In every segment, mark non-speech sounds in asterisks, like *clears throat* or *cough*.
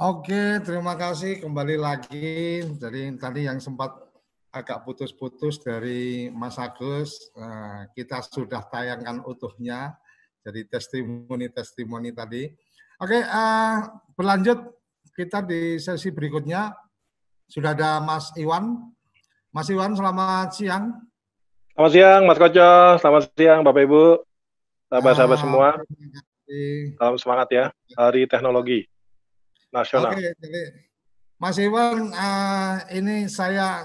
Oke, terima kasih kembali lagi Jadi tadi yang sempat agak putus-putus dari Mas Agus. Eh, kita sudah tayangkan utuhnya, jadi testimoni-testimoni tadi. Oke, eh, berlanjut kita di sesi berikutnya. Sudah ada Mas Iwan. Mas Iwan, selamat siang. Selamat siang, Mas Koco. Selamat siang, Bapak-Ibu. Sahabat-sahabat ah, semua. Salam semangat ya, Hari Teknologi nasional. Oke, jadi Mas Iwan, uh, ini saya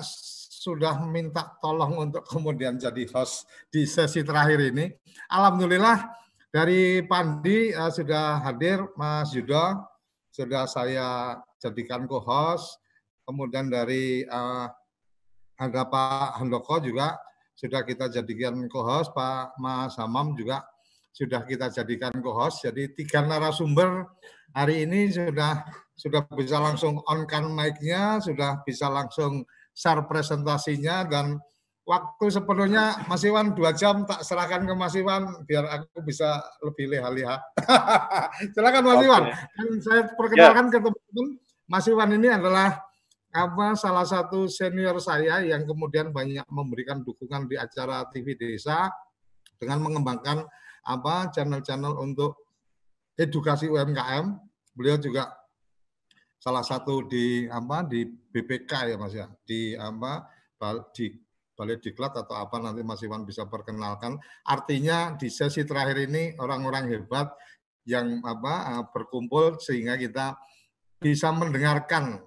sudah minta tolong untuk kemudian jadi host di sesi terakhir ini. Alhamdulillah dari Pandi uh, sudah hadir Mas Yudo, sudah saya jadikan co-host. Kemudian dari uh, eh, ada Pak Handoko juga sudah kita jadikan co-host, Pak Mas Hamam juga sudah kita jadikan co-host. Jadi tiga narasumber hari ini sudah sudah bisa langsung on kan mic-nya, sudah bisa langsung share presentasinya dan waktu sepenuhnya Mas Iwan dua jam tak serahkan ke Mas Iwan biar aku bisa lebih leha-leha. *laughs* Silakan Mas Iwan. Dan saya perkenalkan ya. ke teman-teman, Mas Iwan ini adalah apa salah satu senior saya yang kemudian banyak memberikan dukungan di acara TV Desa dengan mengembangkan apa channel-channel untuk edukasi UMKM. Beliau juga salah satu di apa di BPK ya Mas ya, di apa di Balai Diklat atau apa nanti Mas Iwan bisa perkenalkan. Artinya di sesi terakhir ini orang-orang hebat yang apa eh, berkumpul sehingga kita bisa mendengarkan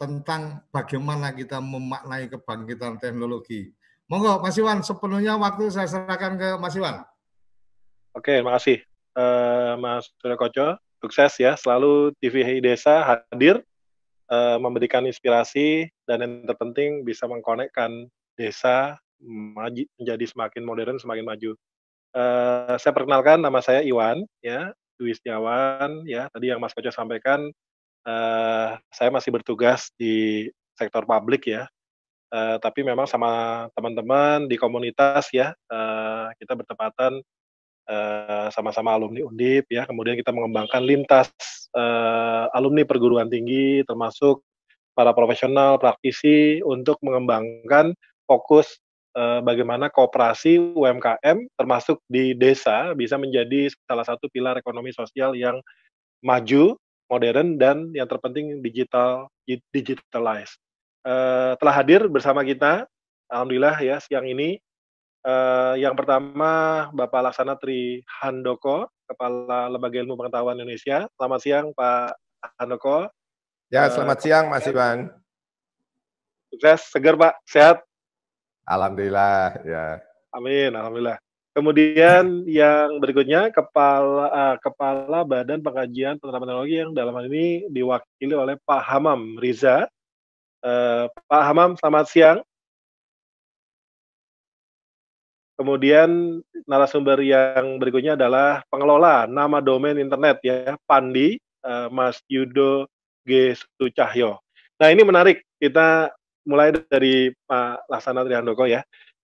tentang bagaimana kita memaknai kebangkitan teknologi. Monggo Mas Iwan, sepenuhnya waktu saya serahkan ke Mas Iwan. Oke, makasih uh, Mas Surya Koco. Sukses ya, selalu Hei Desa hadir uh, memberikan inspirasi dan yang terpenting bisa mengkonekkan desa maju, menjadi semakin modern, semakin maju. Uh, saya perkenalkan nama saya Iwan ya, Dwi Setiawan ya. Tadi yang Mas Koco sampaikan uh, saya masih bertugas di sektor publik ya. Uh, tapi memang sama teman-teman di komunitas ya, uh, kita bertepatan Eh, sama-sama alumni Undip ya. Kemudian kita mengembangkan lintas uh, alumni perguruan tinggi termasuk para profesional, praktisi untuk mengembangkan fokus uh, bagaimana kooperasi UMKM termasuk di desa bisa menjadi salah satu pilar ekonomi sosial yang maju, modern dan yang terpenting digital digitalized. Uh, telah hadir bersama kita alhamdulillah ya siang ini Uh, yang pertama Bapak Laksana Tri Handoko, Kepala Lembaga Ilmu Pengetahuan Indonesia. Selamat siang Pak Handoko. Ya, eh, selamat uh, siang Mas Iwan. Sukses, seger Pak, sehat. Alhamdulillah, ya. Amin, alhamdulillah. Kemudian yang berikutnya kepala uh, kepala Badan Pengkajian Penerapan Teknologi yang dalam hal ini diwakili oleh Pak Hamam Riza. Uh, Pak Hamam, selamat siang. Kemudian narasumber yang berikutnya adalah pengelola nama domain internet ya, Pandi eh, Mas Yudo G Sucahyo. Nah, ini menarik. Kita mulai dari Pak Laksana Trihandoko ya.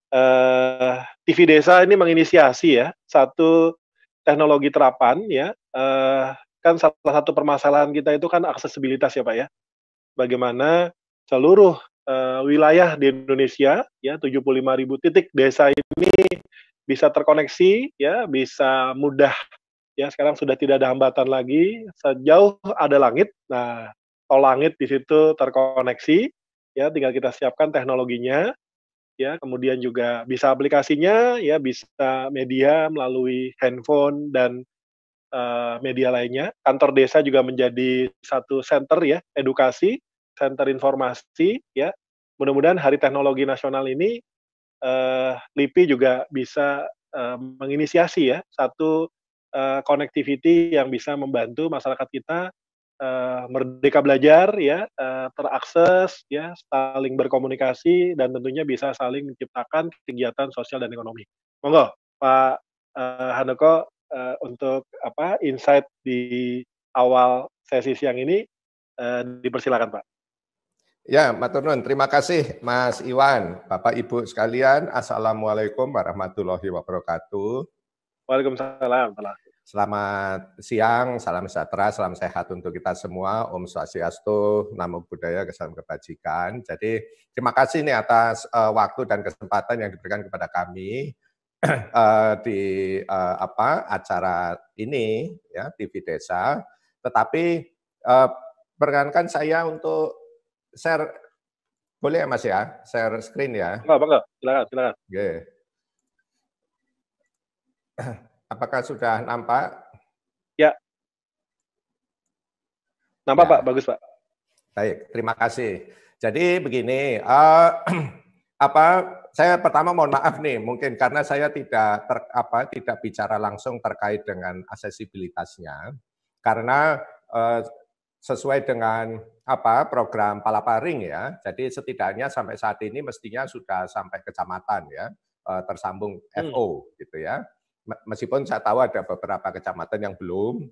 Uh, eh, TV Desa ini menginisiasi ya satu teknologi terapan ya. Uh, kan salah satu permasalahan kita itu kan aksesibilitas ya Pak ya. Bagaimana seluruh uh, wilayah di Indonesia ya 75.000 titik desa ini bisa terkoneksi ya bisa mudah ya sekarang sudah tidak ada hambatan lagi sejauh ada langit nah tol langit di situ terkoneksi ya tinggal kita siapkan teknologinya ya kemudian juga bisa aplikasinya ya bisa media melalui handphone dan uh, media lainnya kantor desa juga menjadi satu center ya edukasi center informasi ya mudah-mudahan hari teknologi nasional ini uh, LIPI juga bisa uh, menginisiasi ya satu uh, connectivity yang bisa membantu masyarakat kita uh, merdeka belajar ya, uh, terakses ya, saling berkomunikasi dan tentunya bisa saling menciptakan kegiatan sosial dan ekonomi. Monggo Pak uh, Handoko uh, untuk apa insight di awal sesi siang ini uh, dipersilakan Pak. Ya, Maturnun, terima kasih Mas Iwan, Bapak Ibu sekalian. Assalamualaikum warahmatullahi wabarakatuh. Waalaikumsalam. Selamat siang, salam sejahtera, salam sehat untuk kita semua. Om Swastiastu, Namo Buddhaya, Kesalam Kebajikan. Jadi terima kasih nih atas uh, waktu dan kesempatan yang diberikan kepada kami uh, *clears throat* di uh, apa acara ini ya TV Desa. Tetapi uh, perkenankan saya untuk share boleh ya Mas ya? Share screen ya. Enggak, enggak. Silakan, silakan. Oke. Apakah sudah nampak? Ya. Nampak ya. Pak, bagus Pak. Baik, terima kasih. Jadi begini, uh, *clears throat* apa saya pertama mohon maaf nih mungkin karena saya tidak ter, apa tidak bicara langsung terkait dengan aksesibilitasnya karena uh, sesuai dengan apa program ring ya. Jadi setidaknya sampai saat ini mestinya sudah sampai kecamatan ya eh, tersambung FO hmm. gitu ya. Meskipun saya tahu ada beberapa kecamatan yang belum.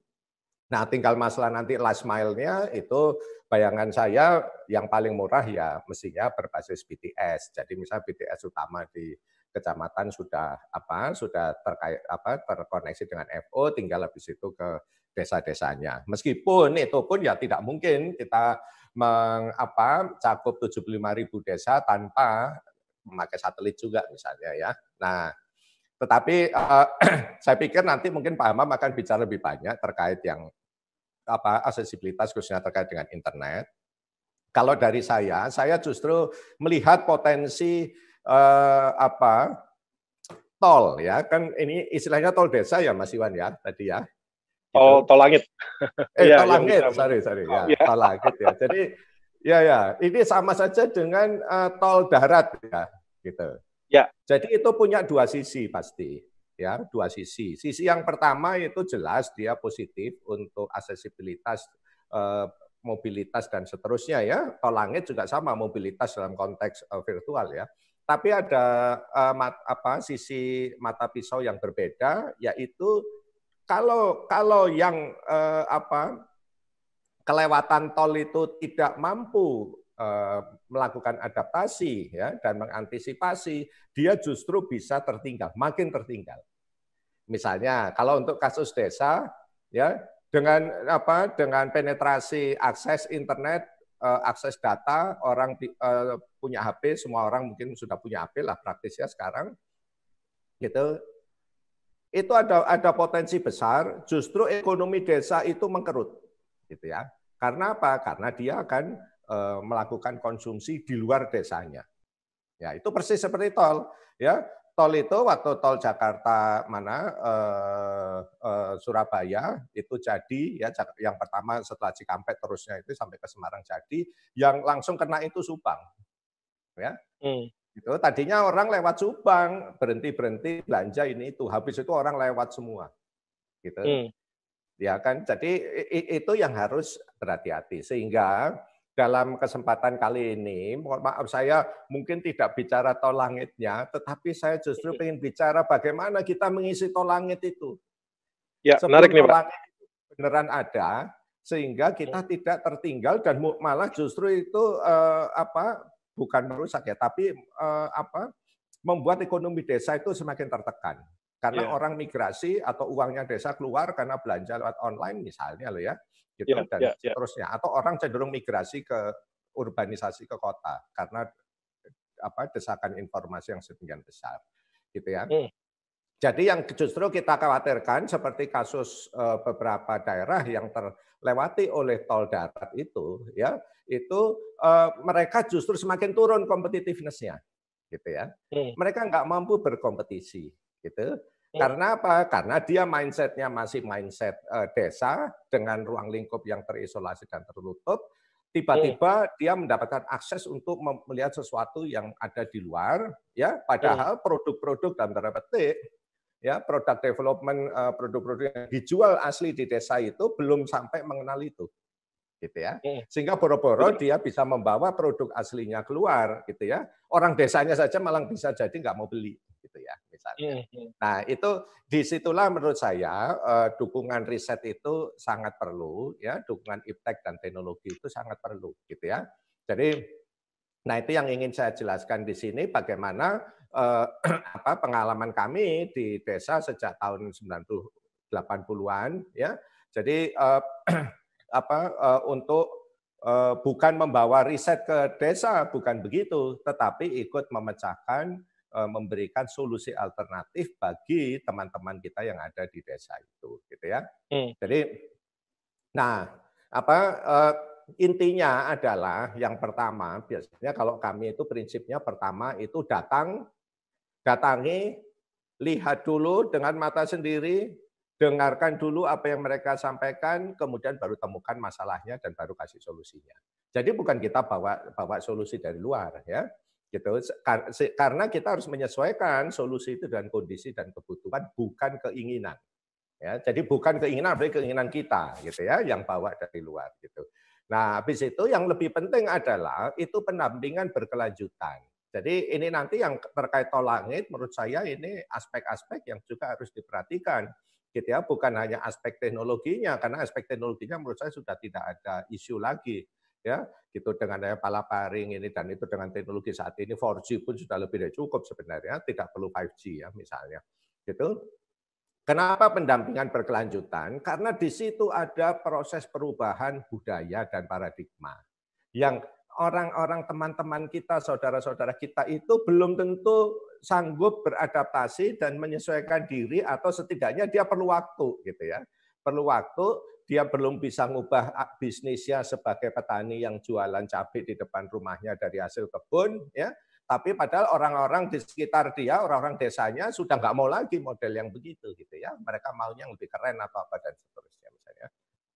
Nah, tinggal masalah nanti last mile-nya itu bayangan saya yang paling murah ya mestinya berbasis BTS. Jadi misalnya BTS utama di kecamatan sudah apa sudah terkait apa terkoneksi dengan FO tinggal habis itu ke desa-desanya. Meskipun itu pun ya tidak mungkin kita mengapa cakup lima ribu desa tanpa memakai satelit juga misalnya ya. Nah, tetapi uh, *clears throat* saya pikir nanti mungkin Pak Hamam akan bicara lebih banyak terkait yang apa aksesibilitas khususnya terkait dengan internet. Kalau dari saya, saya justru melihat potensi uh, apa tol ya kan ini istilahnya tol desa ya Mas Iwan ya tadi ya Gitu. Tol, oh, tol langit. Eh, ya, tol iya, langit, sorry, sorry. Ya, oh, ya. Tol langit ya. Jadi, ya, ya. Ini sama saja dengan uh, tol darat ya, gitu. Ya. Jadi itu punya dua sisi pasti ya dua sisi. Sisi yang pertama itu jelas dia positif untuk aksesibilitas eh, mobilitas dan seterusnya ya. Tol langit juga sama mobilitas dalam konteks eh, virtual ya. Tapi ada eh, mat, apa sisi mata pisau yang berbeda yaitu kalau kalau yang eh, apa kelewatan tol itu tidak mampu eh, melakukan adaptasi ya dan mengantisipasi, dia justru bisa tertinggal, makin tertinggal. Misalnya kalau untuk kasus desa ya dengan apa dengan penetrasi akses internet eh, akses data orang eh, punya HP semua orang mungkin sudah punya HP lah praktis ya sekarang gitu itu ada ada potensi besar justru ekonomi desa itu mengkerut gitu ya karena apa karena dia akan e, melakukan konsumsi di luar desanya ya itu persis seperti tol ya tol itu waktu tol Jakarta mana e, e, Surabaya itu jadi ya yang pertama setelah Cikampek terusnya itu sampai ke Semarang jadi yang langsung kena itu Subang ya hmm. Gitu. Tadinya orang lewat Subang, berhenti-berhenti belanja ini itu. Habis itu orang lewat semua. Gitu. Hmm. Ya kan? Jadi itu yang harus berhati-hati sehingga dalam kesempatan kali ini, mohon maaf saya mungkin tidak bicara tol langitnya, tetapi saya justru hmm. ingin bicara bagaimana kita mengisi tol langit itu. Ya, Sebelum menarik nih, Pak. beneran ada, sehingga kita hmm. tidak tertinggal dan malah justru itu eh, apa bukan merusak ya, tapi uh, apa membuat ekonomi desa itu semakin tertekan. Karena yeah. orang migrasi atau uangnya desa keluar karena belanja lewat online misalnya loh ya, gitu yeah, dan yeah, yeah. seterusnya. Atau orang cenderung migrasi ke urbanisasi ke kota karena apa desakan informasi yang sedemikian besar, gitu ya. Mm. Jadi yang justru kita khawatirkan seperti kasus eh, beberapa daerah yang terlewati oleh tol darat itu, ya itu eh, mereka justru semakin turun kompetitivenessnya, gitu ya. Hmm. Mereka nggak mampu berkompetisi, gitu. Hmm. Karena apa? Karena dia mindsetnya masih mindset eh, desa dengan ruang lingkup yang terisolasi dan tertutup. Tiba-tiba hmm. dia mendapatkan akses untuk melihat sesuatu yang ada di luar, ya. Padahal produk-produk dan tanda petik ya produk development eh, produk-produk yang dijual asli di desa itu belum sampai mengenal itu gitu ya hmm. sehingga boro-boro dia bisa membawa produk aslinya keluar gitu ya orang desanya saja malah bisa jadi nggak mau beli gitu ya misalnya hmm, hmm. nah itu disitulah menurut saya eh, dukungan riset itu sangat perlu ya dukungan iptek dan teknologi itu sangat perlu gitu ya jadi nah itu yang ingin saya jelaskan di sini bagaimana eh, *clears throat* apa pengalaman kami di desa sejak tahun 1980 80-an ya. Jadi eh, *clears throat* apa eh, untuk eh, bukan membawa riset ke desa, bukan begitu, tetapi ikut memecahkan eh, memberikan solusi alternatif bagi teman-teman kita yang ada di desa itu gitu ya. Hmm. Jadi nah, apa eh, intinya adalah yang pertama biasanya kalau kami itu prinsipnya pertama itu datang Datangi, lihat dulu dengan mata sendiri, dengarkan dulu apa yang mereka sampaikan, kemudian baru temukan masalahnya dan baru kasih solusinya. Jadi bukan kita bawa bawa solusi dari luar ya. Gitu. Karena kita harus menyesuaikan solusi itu dengan kondisi dan kebutuhan bukan keinginan. Ya, jadi bukan keinginan tapi keinginan kita gitu ya yang bawa dari luar gitu. Nah, habis itu yang lebih penting adalah itu pendampingan berkelanjutan. Jadi ini nanti yang terkait tol langit menurut saya ini aspek-aspek yang juga harus diperhatikan. Gitu ya, bukan hanya aspek teknologinya karena aspek teknologinya menurut saya sudah tidak ada isu lagi ya gitu dengan daya palaparing ini dan itu dengan teknologi saat ini 4G pun sudah lebih dari cukup sebenarnya tidak perlu 5G ya misalnya gitu Kenapa pendampingan berkelanjutan? Karena di situ ada proses perubahan budaya dan paradigma yang orang-orang teman-teman kita, saudara-saudara kita itu belum tentu sanggup beradaptasi dan menyesuaikan diri atau setidaknya dia perlu waktu gitu ya. Perlu waktu, dia belum bisa ngubah bisnisnya sebagai petani yang jualan cabai di depan rumahnya dari hasil kebun ya. Tapi padahal orang-orang di sekitar dia, orang-orang desanya sudah nggak mau lagi model yang begitu gitu ya. Mereka maunya yang lebih keren atau apa dan seterusnya misalnya.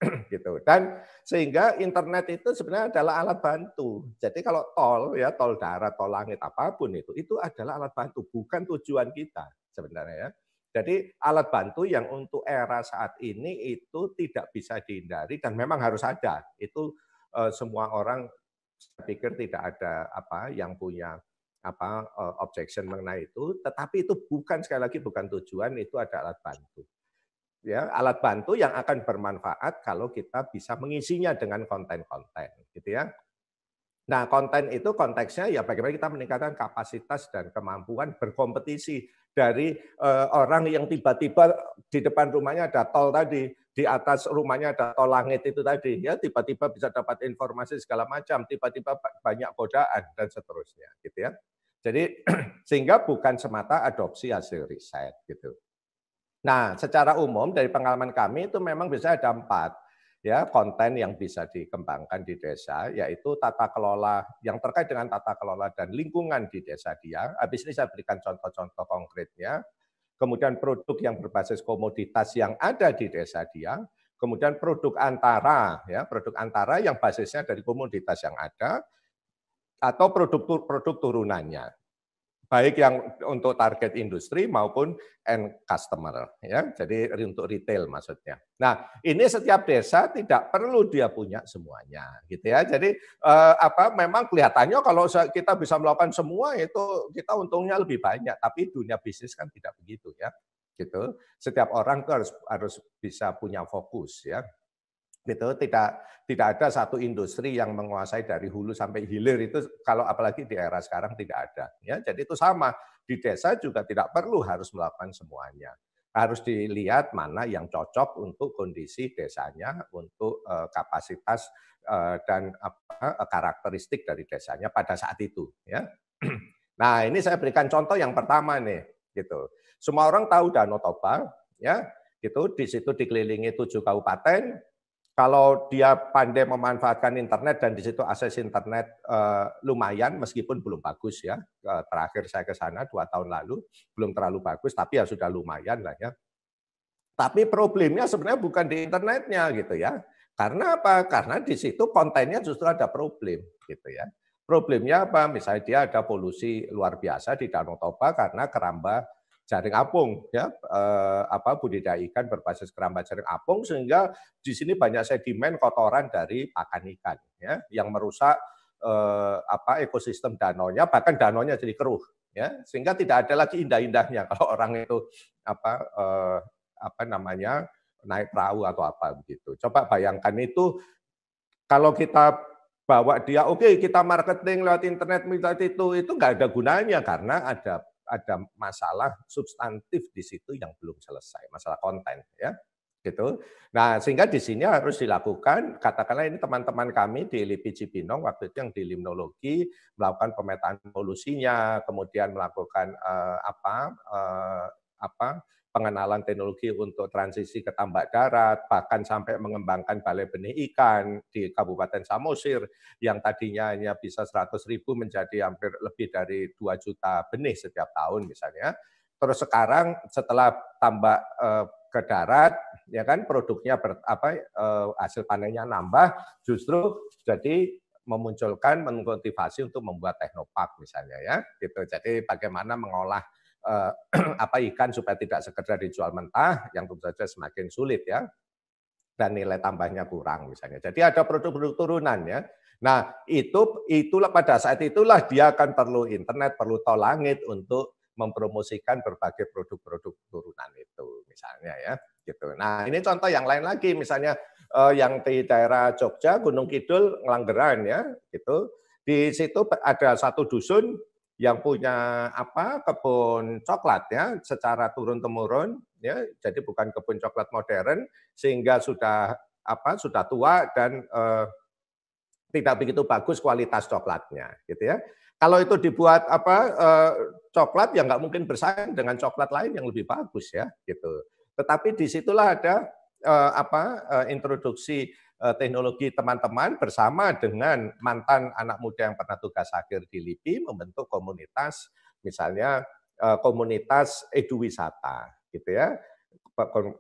*clears throat* gitu. Dan sehingga internet itu sebenarnya adalah alat bantu. Jadi kalau tol ya tol darat, tol langit apapun itu itu adalah alat bantu bukan tujuan kita sebenarnya ya. Jadi alat bantu yang untuk era saat ini itu tidak bisa dihindari dan memang harus ada. Itu e, semua orang saya pikir tidak ada apa yang punya apa eh, objection mengenai itu, tetapi itu bukan sekali lagi bukan tujuan, itu ada alat bantu ya alat bantu yang akan bermanfaat kalau kita bisa mengisinya dengan konten-konten gitu ya. Nah, konten itu konteksnya ya bagaimana kita meningkatkan kapasitas dan kemampuan berkompetisi dari uh, orang yang tiba-tiba di depan rumahnya ada tol tadi, di atas rumahnya ada tol langit itu tadi, ya tiba-tiba bisa dapat informasi segala macam, tiba-tiba banyak godaan dan seterusnya, gitu ya. Jadi *clears throat* sehingga bukan semata adopsi hasil riset gitu. Nah, secara umum dari pengalaman kami itu memang bisa ada empat ya konten yang bisa dikembangkan di desa yaitu tata kelola yang terkait dengan tata kelola dan lingkungan di desa dia. Habis ini saya berikan contoh-contoh konkretnya. Kemudian produk yang berbasis komoditas yang ada di desa dia, kemudian produk antara ya, produk antara yang basisnya dari komoditas yang ada atau produk produk turunannya baik yang untuk target industri maupun end customer ya. Jadi untuk retail maksudnya. Nah, ini setiap desa tidak perlu dia punya semuanya gitu ya. Jadi eh, apa memang kelihatannya kalau kita bisa melakukan semua itu kita untungnya lebih banyak, tapi dunia bisnis kan tidak begitu ya. Gitu. Setiap orang harus harus bisa punya fokus ya gitu tidak tidak ada satu industri yang menguasai dari hulu sampai hilir itu kalau apalagi di era sekarang tidak ada ya jadi itu sama di desa juga tidak perlu harus melakukan semuanya harus dilihat mana yang cocok untuk kondisi desanya untuk uh, kapasitas uh, dan apa uh, karakteristik dari desanya pada saat itu ya *clears throat* nah ini saya berikan contoh yang pertama nih gitu semua orang tahu Danau Toba ya gitu di situ dikelilingi tujuh kabupaten kalau dia pandai memanfaatkan internet dan di situ akses internet eh, lumayan meskipun belum bagus ya. Eh, terakhir saya ke sana dua tahun lalu belum terlalu bagus tapi ya sudah lumayan lah ya. Tapi problemnya sebenarnya bukan di internetnya gitu ya. Karena apa? Karena di situ kontennya justru ada problem gitu ya. Problemnya apa? Misalnya dia ada polusi luar biasa di Danau Toba karena keramba jaring apung ya eh, apa budidaya ikan berbasis keramba jaring apung sehingga di sini banyak sedimen kotoran dari pakan ikan ya yang merusak eh, apa ekosistem danonya bahkan danonya jadi keruh ya sehingga tidak ada lagi indah-indahnya kalau orang itu apa eh, apa namanya naik perahu atau apa begitu. Coba bayangkan itu kalau kita bawa dia, oke okay, kita marketing lewat internet, minta itu, itu nggak ada gunanya karena ada ada masalah substantif di situ yang belum selesai, masalah konten ya gitu. Nah, sehingga di sini harus dilakukan, katakanlah ini teman-teman kami di LIPI Cibinong waktu itu yang di limnologi melakukan pemetaan polusinya, kemudian melakukan uh, apa uh, apa pengenalan teknologi untuk transisi ke tambak darat, bahkan sampai mengembangkan balai benih ikan di Kabupaten Samosir yang tadinya hanya bisa 100 ribu menjadi hampir lebih dari 2 juta benih setiap tahun misalnya. Terus sekarang setelah tambak eh, ke darat, ya kan produknya ber, apa eh, hasil panennya nambah, justru jadi memunculkan mengkultivasi untuk membuat teknopark misalnya ya gitu. Jadi bagaimana mengolah eh, *clears throat* apa ikan supaya tidak sekedar dijual mentah yang tentu saja semakin sulit ya dan nilai tambahnya kurang misalnya. Jadi ada produk-produk turunan ya. Nah, itu itulah pada saat itulah dia akan perlu internet, perlu tol langit untuk mempromosikan berbagai produk-produk turunan itu misalnya ya gitu. Nah, ini contoh yang lain lagi misalnya eh, yang di daerah Jogja Gunung Kidul Ngelanggeran ya gitu. Di situ ada satu dusun yang punya apa kebun coklat ya secara turun temurun ya jadi bukan kebun coklat modern sehingga sudah apa sudah tua dan eh, tidak begitu bagus kualitas coklatnya gitu ya kalau itu dibuat apa eh, coklat yang nggak mungkin bersaing dengan coklat lain yang lebih bagus ya gitu tetapi disitulah ada eh, apa eh, introduksi Eh, teknologi teman-teman bersama dengan mantan anak muda yang pernah tugas akhir di LIPI membentuk komunitas misalnya eh, komunitas eduwisata gitu ya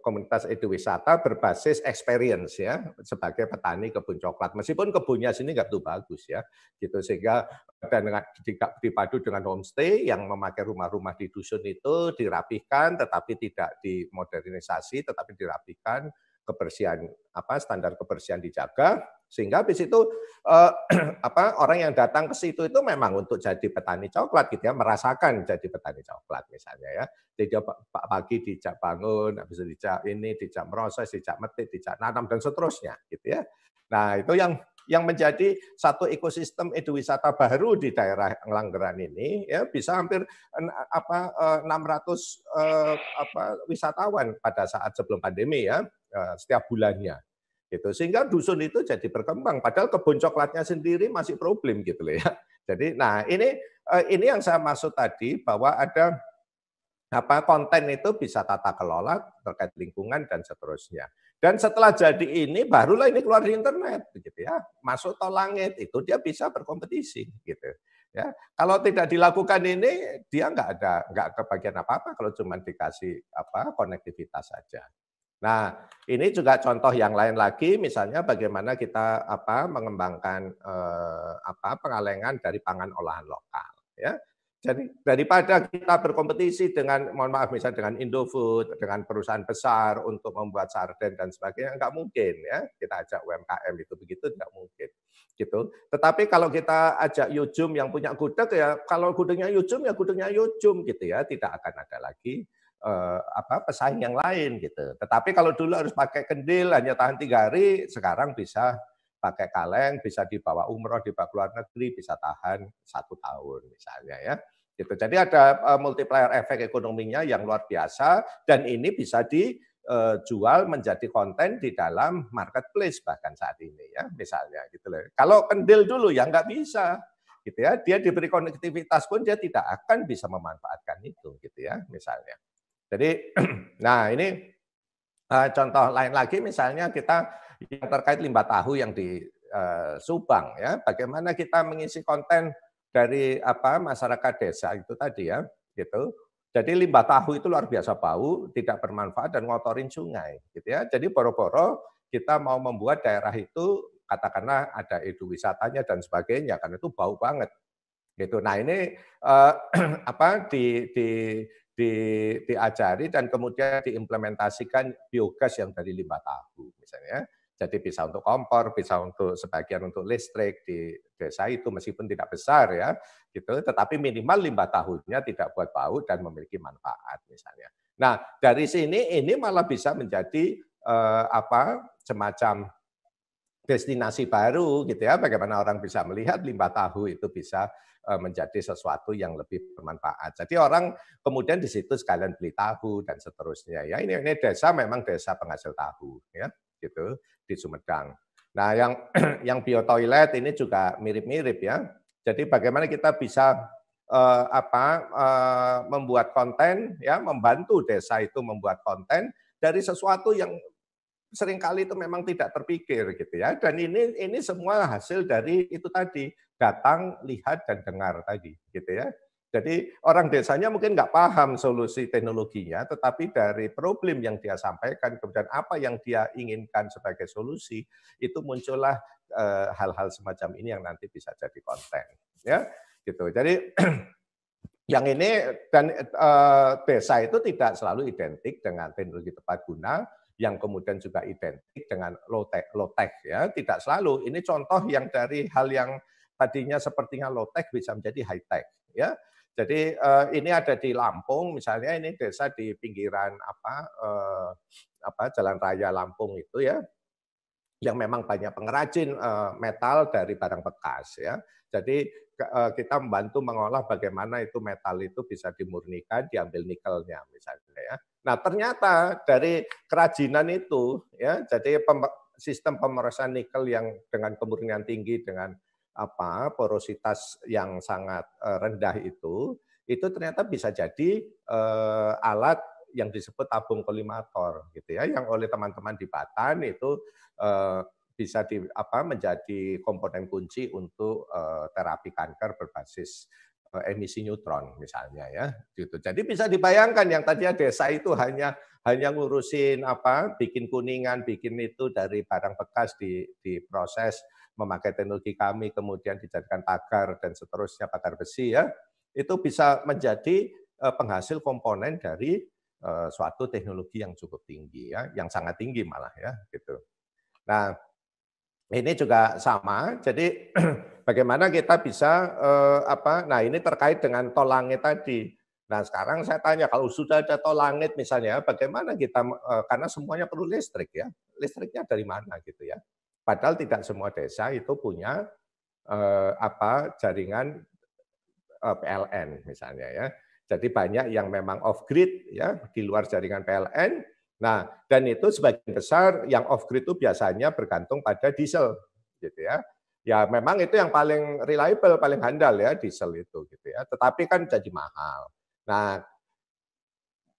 komunitas eduwisata berbasis experience ya sebagai petani kebun coklat meskipun kebunnya sini nggak tuh bagus ya gitu sehingga dan dengan dipadu dengan homestay yang memakai rumah-rumah di dusun itu dirapikan, tetapi tidak dimodernisasi tetapi dirapikan kebersihan apa standar kebersihan dijaga sehingga habis itu eh, *clears throat* apa orang yang datang ke situ itu memang untuk jadi petani coklat gitu ya merasakan jadi petani coklat misalnya ya jadi pagi dijak bangun habis itu dijak ini dijak proses dijak metik dijak nanam dan seterusnya gitu ya nah itu yang yang menjadi satu ekosistem eduwisata baru di daerah Langgeran ini ya bisa hampir apa 600 eh, eh, apa wisatawan pada saat sebelum pandemi ya Eh, setiap bulannya gitu sehingga dusun itu jadi berkembang padahal kebun coklatnya sendiri masih problem gitu loh ya *laughs* jadi nah ini eh, ini yang saya maksud tadi bahwa ada apa konten itu bisa tata kelola terkait lingkungan dan seterusnya dan setelah jadi ini barulah ini keluar di internet gitu ya masuk tol langit itu dia bisa berkompetisi gitu ya kalau tidak dilakukan ini dia nggak ada nggak kebagian apa apa kalau cuma dikasih apa konektivitas saja Nah, ini juga contoh yang lain lagi, misalnya bagaimana kita apa mengembangkan eh, apa pengalengan dari pangan olahan lokal. Ya, jadi daripada kita berkompetisi dengan mohon maaf misalnya dengan Indofood, dengan perusahaan besar untuk membuat sarden dan sebagainya, enggak mungkin ya kita ajak UMKM itu begitu enggak mungkin gitu. Tetapi kalau kita ajak Yujum yang punya gudeg ya kalau gudegnya Yujum ya gudegnya Yujum gitu ya, tidak akan ada lagi eh, apa pesaing yang lain gitu. Tetapi kalau dulu harus pakai kendil hanya tahan tiga hari, sekarang bisa pakai kaleng, bisa dibawa umroh, dibawa ke luar negeri, bisa tahan satu tahun misalnya ya. Gitu. Jadi ada eh, multiplier efek ekonominya yang luar biasa dan ini bisa dijual eh, menjadi konten di dalam marketplace bahkan saat ini ya misalnya gitu loh. Kalau kendil dulu ya nggak bisa gitu ya. Dia diberi konektivitas pun dia tidak akan bisa memanfaatkan itu gitu ya misalnya. Jadi, *clears throat* nah ini eh, contoh lain lagi misalnya kita yang terkait limbah tahu yang di eh, Subang ya, bagaimana kita mengisi konten dari apa masyarakat desa itu tadi ya, gitu. Jadi limbah tahu itu luar biasa bau, tidak bermanfaat dan ngotorin sungai, gitu ya. Jadi poro-poro kita mau membuat daerah itu katakanlah ada edu wisatanya dan sebagainya karena itu bau banget gitu. Nah ini eh, *clears throat* apa di, di di, diajari dan kemudian diimplementasikan biogas yang dari limbah tahu misalnya. Jadi bisa untuk kompor, bisa untuk sebagian untuk listrik di desa itu meskipun tidak besar ya, gitu. Tetapi minimal limbah tahunya tidak buat bau dan memiliki manfaat misalnya. Nah dari sini ini malah bisa menjadi eh, apa semacam destinasi baru gitu ya. Bagaimana orang bisa melihat limbah tahu itu bisa Eh, menjadi sesuatu yang lebih bermanfaat. Jadi orang kemudian di situ sekalian beli tahu dan seterusnya. Ya ini ini desa memang desa penghasil tahu ya gitu di Sumedang. Nah yang *clears throat* yang bio toilet ini juga mirip-mirip ya. Jadi bagaimana kita bisa eh, apa eh, membuat konten ya membantu desa itu membuat konten dari sesuatu yang seringkali itu memang tidak terpikir gitu ya. Dan ini ini semua hasil dari itu tadi datang, lihat dan dengar tadi gitu ya. Jadi orang desanya mungkin nggak paham solusi teknologinya, tetapi dari problem yang dia sampaikan kemudian apa yang dia inginkan sebagai solusi itu muncullah eh, hal-hal e, semacam ini yang nanti bisa jadi konten ya gitu. Jadi *clears throat* yang ini dan e, desa itu tidak selalu identik dengan teknologi tepat guna, yang kemudian juga identik dengan low tech, low tech ya tidak selalu ini contoh yang dari hal yang tadinya sepertinya low tech bisa menjadi high tech ya jadi uh, ini ada di Lampung misalnya ini desa di pinggiran apa uh, apa jalan raya Lampung itu ya yang memang banyak pengrajin uh, metal dari barang bekas ya jadi kita membantu mengolah bagaimana itu metal itu bisa dimurnikan, diambil nikelnya misalnya ya. Nah, ternyata dari kerajinan itu ya, jadi pem sistem pemerasan nikel yang dengan kemurnian tinggi dengan apa porositas yang sangat eh, rendah itu itu ternyata bisa jadi eh, alat yang disebut tabung kolimator gitu ya yang oleh teman-teman di Batan itu eh, bisa di apa menjadi komponen kunci untuk eh, terapi kanker berbasis Eh, emisi neutron misalnya ya gitu. Jadi bisa dibayangkan yang tadinya desa itu hanya hanya ngurusin apa bikin kuningan, bikin itu dari barang bekas di diproses memakai teknologi kami kemudian dijadikan pagar dan seterusnya pagar besi ya. Itu bisa menjadi eh, penghasil komponen dari eh, suatu teknologi yang cukup tinggi ya, yang sangat tinggi malah ya gitu. Nah, ini juga sama. Jadi *clears throat* bagaimana kita bisa eh, apa? Nah ini terkait dengan tol langit tadi. Nah sekarang saya tanya kalau sudah ada tol langit misalnya, bagaimana kita eh, karena semuanya perlu listrik ya, listriknya dari mana gitu ya? Padahal tidak semua desa itu punya eh, apa jaringan eh, PLN misalnya ya. Jadi banyak yang memang off grid ya di luar jaringan PLN Nah, dan itu sebagian besar yang off grid itu biasanya bergantung pada diesel, gitu ya. Ya memang itu yang paling reliable, paling handal ya diesel itu, gitu ya. Tetapi kan jadi mahal. Nah,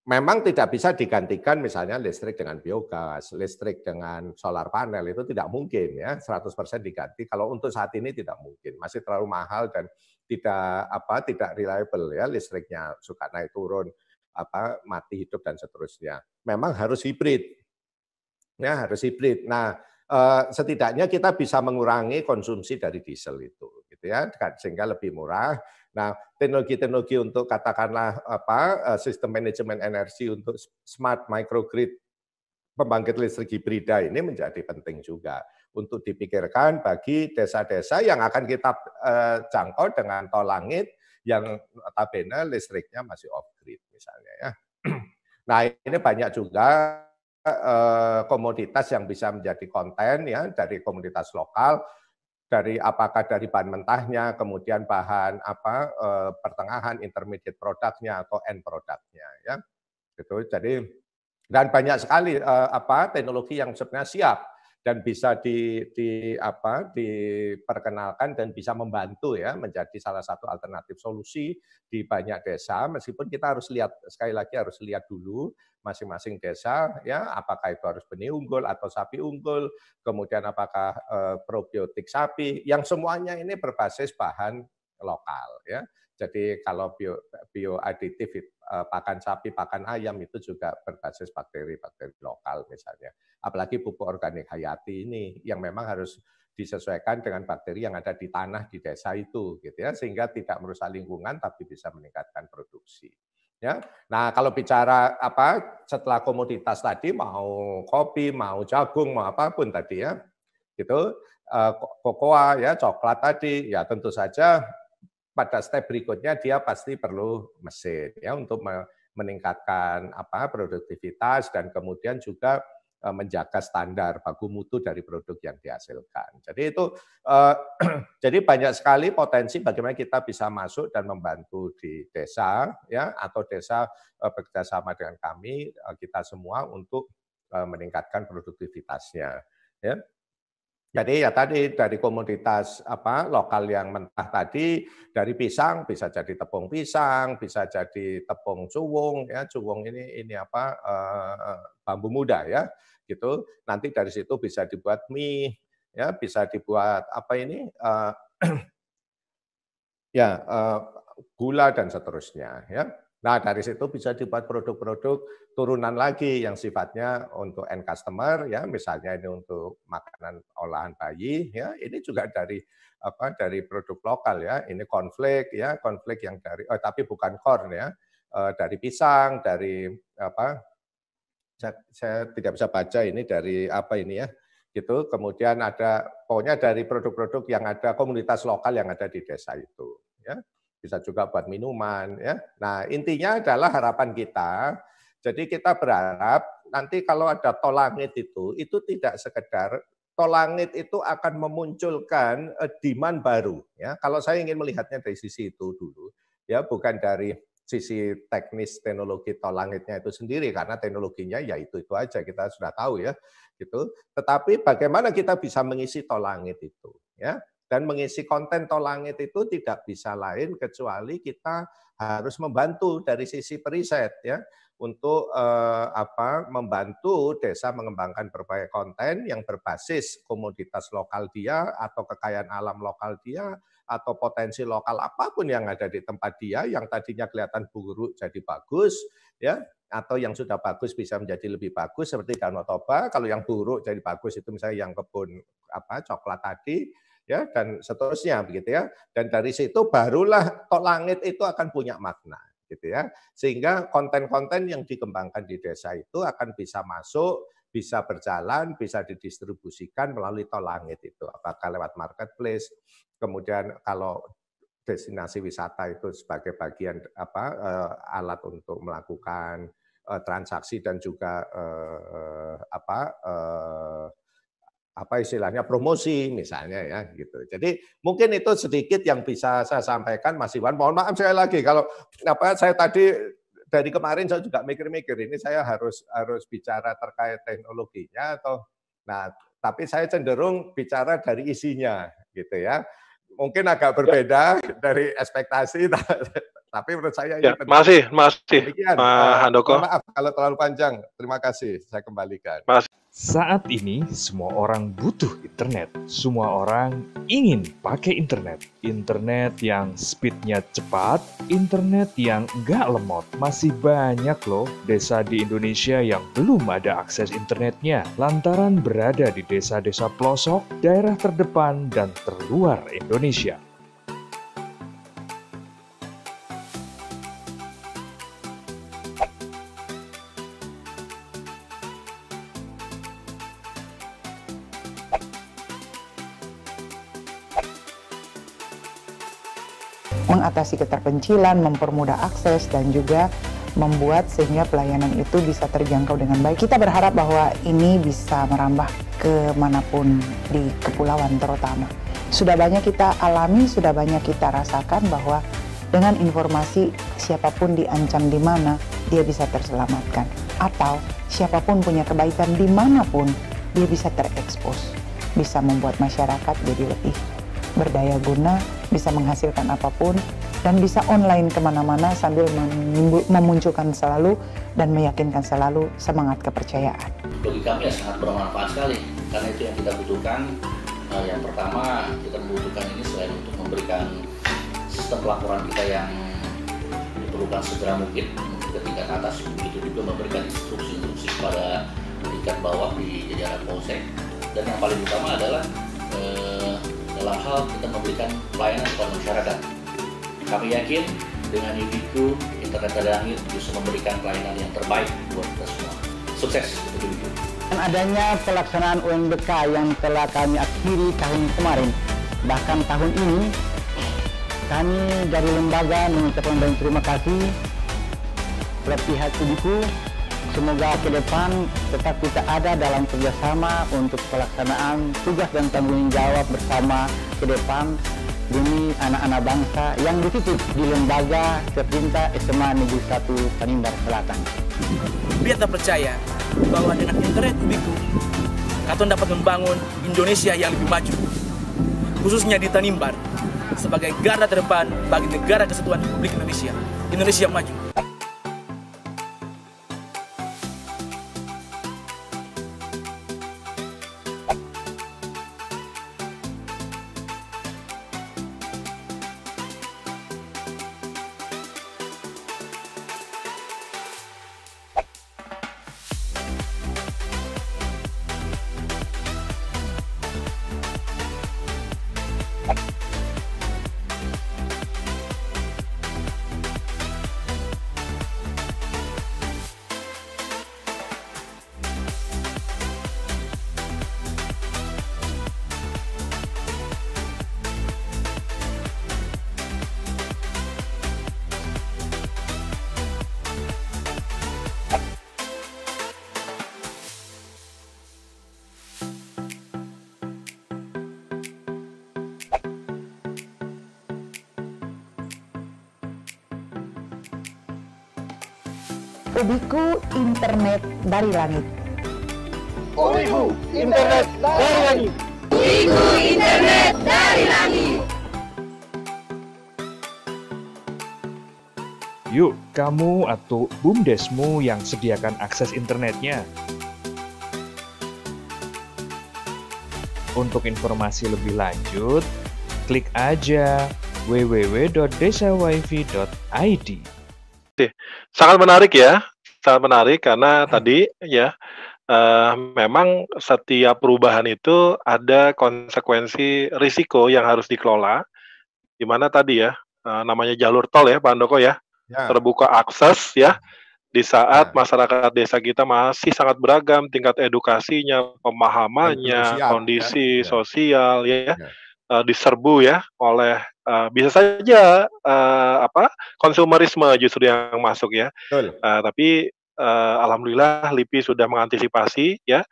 memang tidak bisa digantikan misalnya listrik dengan biogas, listrik dengan solar panel itu tidak mungkin ya 100% diganti. Kalau untuk saat ini tidak mungkin, masih terlalu mahal dan tidak apa tidak reliable ya listriknya suka naik turun apa mati hidup dan seterusnya memang harus hibrid. Ya, harus hibrid. Nah, eh, setidaknya kita bisa mengurangi konsumsi dari diesel itu gitu ya kan, sehingga lebih murah. Nah, teknologi-teknologi untuk katakanlah apa eh, sistem manajemen energi untuk smart microgrid pembangkit listrik hibrida ini menjadi penting juga untuk dipikirkan bagi desa-desa yang akan kita eh, jangkau dengan tol langit yang notabene listriknya masih off grid misalnya ya. *clears throat* Nah ini banyak juga eh, komoditas yang bisa menjadi konten ya dari komoditas lokal, dari apakah dari bahan mentahnya, kemudian bahan apa eh, pertengahan intermediate produknya atau end produknya ya gitu. Jadi dan banyak sekali eh, apa teknologi yang sebenarnya siap dan bisa di, di apa diperkenalkan dan bisa membantu ya menjadi salah satu alternatif solusi di banyak desa meskipun kita harus lihat sekali lagi harus lihat dulu masing-masing desa ya apakah itu harus benih unggul atau sapi unggul kemudian apakah e, probiotik sapi yang semuanya ini berbasis bahan lokal ya jadi kalau bio, bio aditif eh, pakan sapi, pakan ayam itu juga berbasis bakteri-bakteri lokal misalnya. Apalagi pupuk organik hayati ini yang memang harus disesuaikan dengan bakteri yang ada di tanah di desa itu gitu ya sehingga tidak merusak lingkungan tapi bisa meningkatkan produksi. Ya. Nah, kalau bicara apa setelah komoditas tadi mau kopi, mau jagung, mau apapun tadi ya. Gitu eh, kokoa ya, coklat tadi ya tentu saja pada step berikutnya dia pasti perlu mesin ya untuk meningkatkan apa produktivitas dan kemudian juga e, menjaga standar baku mutu dari produk yang dihasilkan. Jadi itu eh, *clears throat* jadi banyak sekali potensi bagaimana kita bisa masuk dan membantu di desa ya atau desa eh, bekerjasama dengan kami eh, kita semua untuk eh, meningkatkan produktivitasnya ya. Jadi ya tadi dari komoditas apa lokal yang mentah tadi dari pisang bisa jadi tepung pisang, bisa jadi tepung cuwung ya cuwung ini ini apa eh, eh bambu muda ya gitu. Nanti dari situ bisa dibuat mie ya bisa dibuat apa ini eh, *clears throat* ya eh, gula dan seterusnya ya. Nah, dari situ bisa dibuat produk-produk turunan lagi yang sifatnya untuk end customer ya, misalnya ini untuk makanan olahan bayi ya, ini juga dari apa dari produk lokal ya, ini konflik ya, konflik yang dari oh, tapi bukan corn ya, eh, dari pisang, dari apa saya, saya tidak bisa baca ini dari apa ini ya gitu. Kemudian ada pokoknya dari produk-produk yang ada komunitas lokal yang ada di desa itu ya bisa juga buat minuman ya. Nah, intinya adalah harapan kita jadi kita berharap nanti kalau ada tol langit itu itu tidak sekedar tol langit itu akan memunculkan eh, demand baru ya. Kalau saya ingin melihatnya dari sisi itu dulu ya bukan dari sisi teknis teknologi tol langitnya itu sendiri karena teknologinya ya itu itu aja kita sudah tahu ya gitu. Tetapi bagaimana kita bisa mengisi tol langit itu ya dan mengisi konten tol langit itu tidak bisa lain kecuali kita harus membantu dari sisi periset ya untuk eh, apa membantu desa mengembangkan berbagai konten yang berbasis komoditas lokal dia atau kekayaan alam lokal dia atau potensi lokal apapun yang ada di tempat dia yang tadinya kelihatan buruk jadi bagus ya atau yang sudah bagus bisa menjadi lebih bagus seperti Danau Toba kalau yang buruk jadi bagus itu misalnya yang kebun apa coklat tadi ya dan seterusnya begitu ya. Dan dari situ barulah tok langit itu akan punya makna gitu ya. Sehingga konten-konten yang dikembangkan di desa itu akan bisa masuk bisa berjalan, bisa didistribusikan melalui tol langit itu. Apakah lewat marketplace, kemudian kalau destinasi wisata itu sebagai bagian apa eh, alat untuk melakukan eh, transaksi dan juga eh, apa apa istilahnya promosi misalnya ya gitu. Jadi mungkin itu sedikit yang bisa saya sampaikan Mas Iwan. Mohon maaf sekali lagi kalau apa saya tadi dari kemarin saya juga mikir-mikir ini saya harus harus bicara terkait teknologinya atau nah tapi saya cenderung bicara dari isinya gitu ya. Mungkin agak ya. berbeda ya. dari ekspektasi *laughs* tapi menurut saya ya, ini masih masih Demikian, Mas eh, Handoko. Maaf kalau terlalu panjang. Terima kasih. Saya kembalikan. Masih. Saat ini, semua orang butuh internet. Semua orang ingin pakai internet. Internet yang speednya cepat, internet yang nggak lemot. Masih banyak loh desa di Indonesia yang belum ada akses internetnya. Lantaran berada di desa-desa pelosok, daerah terdepan, dan terluar Indonesia. mengatasi keterpencilan, mempermudah akses, dan juga membuat sehingga pelayanan itu bisa terjangkau dengan baik. Kita berharap bahwa ini bisa merambah ke manapun di kepulauan terutama. Sudah banyak kita alami, sudah banyak kita rasakan bahwa dengan informasi siapapun diancam di mana, dia bisa terselamatkan. Atau siapapun punya kebaikan dimanapun, dia bisa terekspos. Bisa membuat masyarakat jadi lebih berdaya guna, bisa menghasilkan apapun, dan bisa online kemana-mana sambil memunculkan selalu dan meyakinkan selalu semangat kepercayaan. Bagi kami ya sangat bermanfaat sekali karena itu yang kita butuhkan. Nah, yang pertama kita membutuhkan ini selain untuk memberikan sistem pelaporan kita yang diperlukan segera mungkin ke tingkat atas begitu juga memberikan instruksi-instruksi kepada tingkat bawah di jajaran polsek dan yang paling utama adalah eh, dalam hal kita memberikan pelayanan kepada masyarakat. Kami yakin dengan IBIKU, Internet dari Langit justru memberikan pelayanan yang terbaik buat kita semua. Sukses untuk Dan adanya pelaksanaan UNBK yang telah kami akhiri tahun kemarin, bahkan tahun ini, kami dari lembaga mengucapkan banyak terima kasih kepada pihak IBIKU. Semoga ke depan tetap kita ada dalam kerjasama untuk pelaksanaan tugas dan tanggung jawab bersama ke depan demi anak-anak bangsa yang dititip di lembaga Serpinta SMA Negeri 1 Tanimbar Selatan. Biar terpercaya bahwa dengan internet Ubiku, Katon dapat membangun Indonesia yang lebih maju, khususnya di Tanimbar, sebagai garda terdepan bagi negara kesatuan Republik Indonesia. Indonesia maju. dari langit. Kuriku internet dari langit. Kuriku internet dari langit. Yuk, kamu atau bumdesmu yang sediakan akses internetnya. Untuk informasi lebih lanjut, klik aja www.desawifi.id. Sangat menarik ya sangat menarik karena tadi ya uh, memang setiap perubahan itu ada konsekuensi risiko yang harus dikelola. Di mana tadi ya uh, namanya jalur tol ya Pak Andoko ya, ya. terbuka akses ya di saat ya. masyarakat desa kita masih sangat beragam tingkat edukasinya, pemahamannya, sosial, ya. kondisi ya. sosial ya. ya uh, diserbu ya oleh uh, bisa saja uh, apa konsumerisme justru yang masuk ya. Uh, tapi uh, alhamdulillah LIPI sudah mengantisipasi ya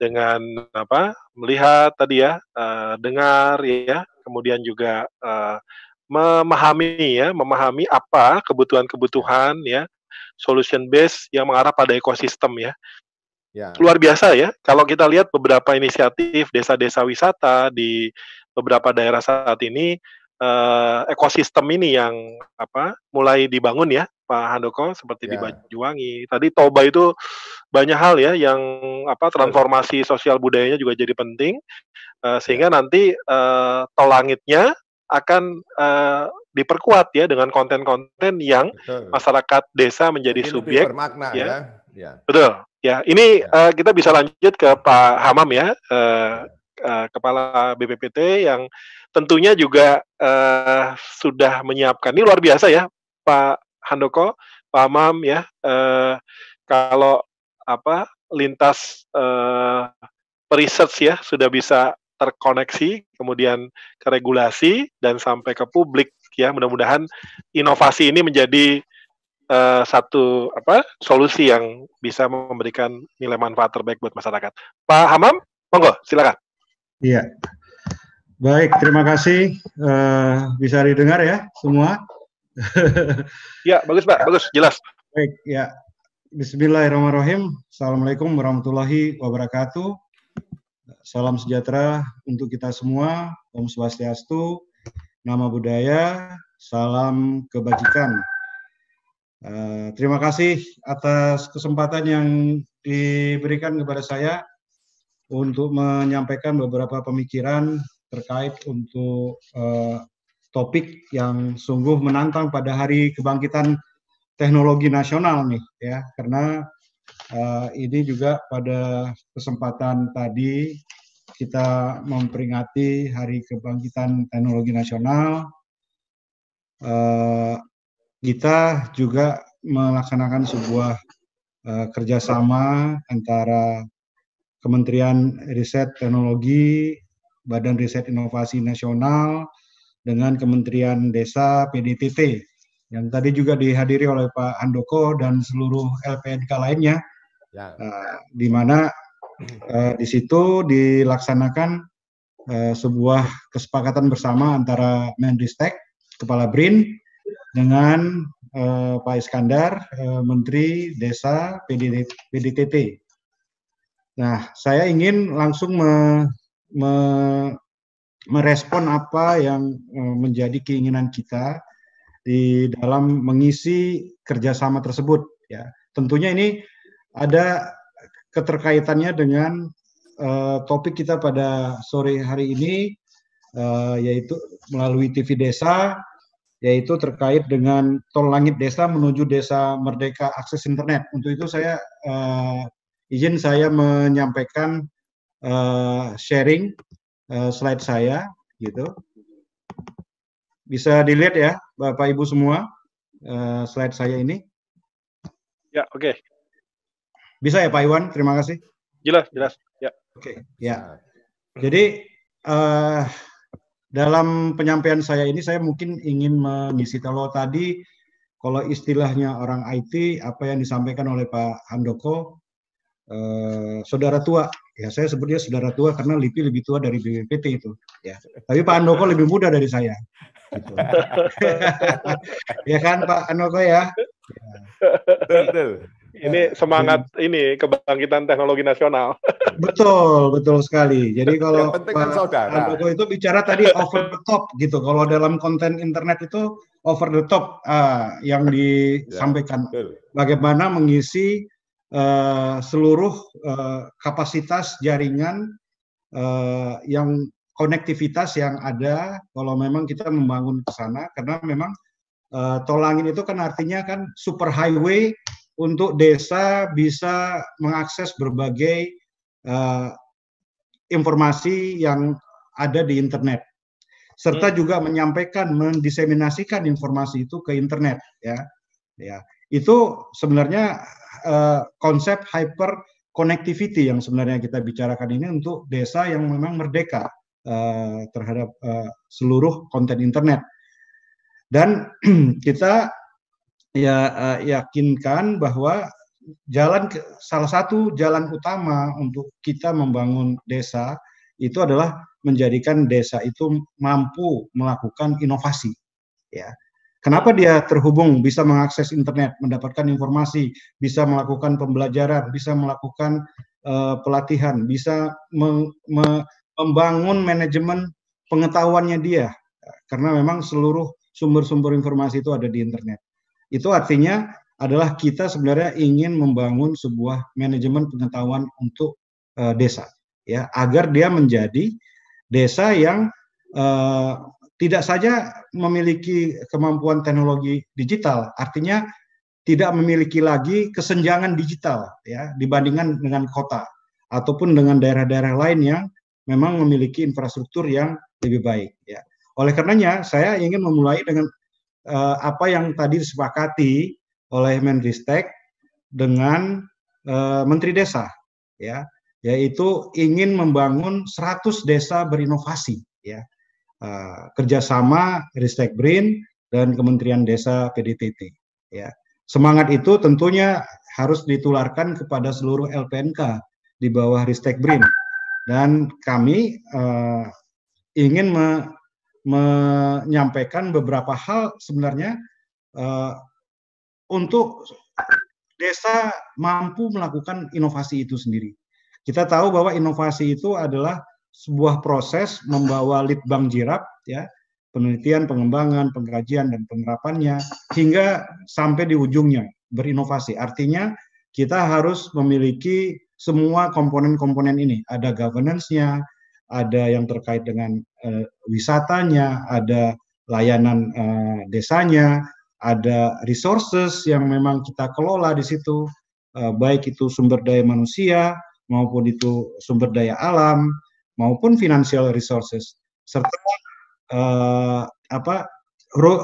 dengan apa melihat tadi ya uh, dengar ya kemudian juga uh, memahami ya memahami apa kebutuhan-kebutuhan ya solution base yang mengarah pada ekosistem ya Ya. Luar biasa ya. Kalau kita lihat beberapa inisiatif desa-desa wisata di beberapa daerah saat ini uh, ekosistem ini yang apa mulai dibangun ya Pak Handoko seperti ya. di Banyuwangi. Tadi Toba itu banyak hal ya yang apa transformasi sosial budayanya juga jadi penting uh, sehingga ya. nanti uh, eh, tol langitnya akan uh, diperkuat ya dengan konten-konten yang Betul. masyarakat desa menjadi subyek subjek ya. ya. ya. Betul. Ya, ini ya. Uh, kita bisa lanjut ke Pak Hamam ya. Uh, ya Eh, kepala BPPT yang tentunya juga uh, sudah menyiapkan ini luar biasa ya Pak Handoko, Pak Mam ya uh, kalau apa lintas uh, periset ya sudah bisa terkoneksi kemudian ke regulasi dan sampai ke publik ya mudah-mudahan inovasi ini menjadi uh, satu apa solusi yang bisa memberikan nilai manfaat terbaik buat masyarakat. Pak Hamam, monggo silakan. Iya. Baik, terima kasih. Uh, bisa didengar ya semua? *laughs* Iya bagus Pak, bagus, jelas. Baik, ya. Bismillahirrahmanirrahim. Assalamualaikum warahmatullahi wabarakatuh. Salam sejahtera untuk kita semua. Om Swastiastu, nama budaya, salam kebajikan. Uh, terima kasih atas kesempatan yang diberikan kepada saya untuk menyampaikan beberapa pemikiran terkait untuk uh, topik yang sungguh menantang pada hari kebangkitan teknologi nasional nih ya karena uh, ini juga pada kesempatan tadi kita memperingati hari kebangkitan teknologi nasional uh, kita juga melaksanakan sebuah uh, kerjasama antara Kementerian Riset Teknologi, Badan Riset Inovasi Nasional, dengan Kementerian Desa PDTT yang tadi juga dihadiri oleh Pak Andoko dan seluruh LPNK lainnya, ya. uh, di mana uh, di situ dilaksanakan uh, sebuah kesepakatan bersama antara Menristek, Kepala BRIN, dengan uh, Pak Iskandar, uh, Menteri Desa PDTT. Nah, saya ingin langsung me, me, merespon apa yang e, menjadi keinginan kita di dalam mengisi kerjasama tersebut. Ya, tentunya ini ada keterkaitannya dengan uh, topik kita pada sore hari ini, uh, yaitu melalui TV Desa, yaitu terkait dengan tol langit desa menuju desa merdeka akses internet. Untuk itu saya uh, izin saya menyampaikan uh, sharing uh, slide saya gitu. Bisa dilihat ya Bapak Ibu semua uh, slide saya ini. Ya, oke. Okay. Bisa ya Pak Iwan, terima kasih. Jelas, jelas. Ya. Oke, okay, ya. Jadi uh, dalam penyampaian saya ini saya mungkin ingin mengisi kalau tadi kalau istilahnya orang IT apa yang disampaikan oleh Pak Handoko Eh, saudara tua. Ya saya sebut saudara tua karena LIPI lebih tua dari BPPT itu. Ya. Tapi Pak Andoko lebih muda dari saya. Gitu. *laughs* ya kan Pak Andoko ya. Betul. Ini semangat ya. ini kebangkitan teknologi nasional. *laughs* Betul, betul sekali. Jadi kalau Pak kan Andoko itu bicara tadi over the top gitu. Kalau dalam konten internet itu over the top uh, yang ya, disampaikan. Ya, Bagaimana mengisi Eh, seluruh uh, kapasitas jaringan uh, yang konektivitas yang ada kalau memang kita membangun ke sana karena memang uh, tolangin itu kan artinya kan super highway untuk desa bisa mengakses berbagai uh, informasi yang ada di internet serta hmm. juga menyampaikan mendiseminasikan informasi itu ke internet ya ya itu sebenarnya Eh, konsep hyper connectivity yang sebenarnya kita bicarakan ini untuk desa yang memang merdeka uh, terhadap uh, seluruh konten internet dan *clears throat* kita ya uh, yakinkan bahwa jalan salah satu jalan utama untuk kita membangun desa itu adalah menjadikan desa itu mampu melakukan inovasi ya Kenapa dia terhubung, bisa mengakses internet, mendapatkan informasi, bisa melakukan pembelajaran, bisa melakukan uh, pelatihan, bisa meng, me, membangun manajemen pengetahuannya dia. Karena memang seluruh sumber-sumber informasi itu ada di internet. Itu artinya adalah kita sebenarnya ingin membangun sebuah manajemen pengetahuan untuk uh, desa, ya, agar dia menjadi desa yang uh, tidak saja memiliki kemampuan teknologi digital, artinya tidak memiliki lagi kesenjangan digital ya dibandingkan dengan kota ataupun dengan daerah-daerah lain yang memang memiliki infrastruktur yang lebih baik ya. Oleh karenanya saya ingin memulai dengan uh, apa yang tadi disepakati oleh Menristek dengan uh, Menteri Desa ya, yaitu ingin membangun 100 desa berinovasi ya uh, kerjasama Ristek Brin dan Kementerian Desa PDTT. Ya. Semangat itu tentunya harus ditularkan kepada seluruh LPNK di bawah Ristek Brin. Dan kami uh, ingin me menyampaikan beberapa hal sebenarnya uh, untuk desa mampu melakukan inovasi itu sendiri. Kita tahu bahwa inovasi itu adalah sebuah proses membawa litbang jirap ya penelitian, pengembangan, pengkajian dan penerapannya hingga sampai di ujungnya berinovasi. Artinya kita harus memiliki semua komponen-komponen ini. Ada governance-nya, ada yang terkait dengan uh, wisatanya, ada layanan uh, desanya, ada resources yang memang kita kelola di situ, uh, baik itu sumber daya manusia maupun itu sumber daya alam, maupun financial resources serta uh, apa ro, uh,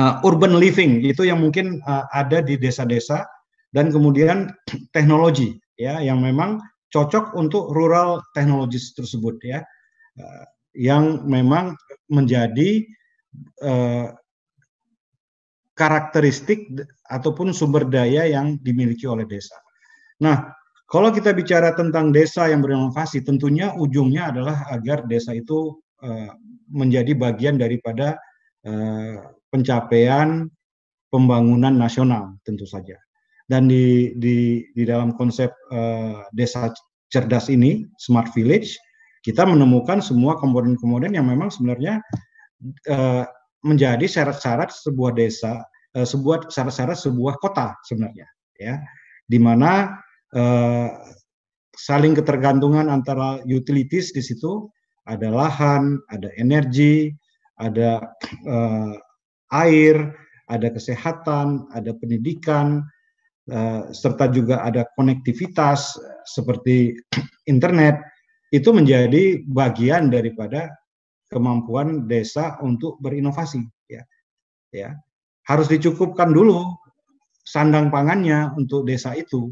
eh, urban living itu yang mungkin uh, ada di desa-desa dan kemudian *clears throat* teknologi ya yang memang cocok untuk rural technologies tersebut ya uh, yang memang menjadi uh, karakteristik ataupun sumber daya yang dimiliki oleh desa. Nah, kalau kita bicara tentang desa yang berinovasi, tentunya ujungnya adalah agar desa itu uh, menjadi bagian daripada uh, pencapaian pembangunan nasional tentu saja. Dan di di di dalam konsep uh, desa cerdas ini, smart village, kita menemukan semua komponen-komponen yang memang sebenarnya uh, menjadi syarat-syarat sebuah desa, uh, sebuah syarat-syarat sebuah kota sebenarnya, ya, di mana Eh, saling ketergantungan antara utilities di situ, ada lahan, ada energi, ada eh, air, ada kesehatan, ada pendidikan, eh, serta juga ada konektivitas seperti *clears throat* internet, itu menjadi bagian daripada kemampuan desa untuk berinovasi ya ya harus dicukupkan dulu sandang pangannya untuk desa itu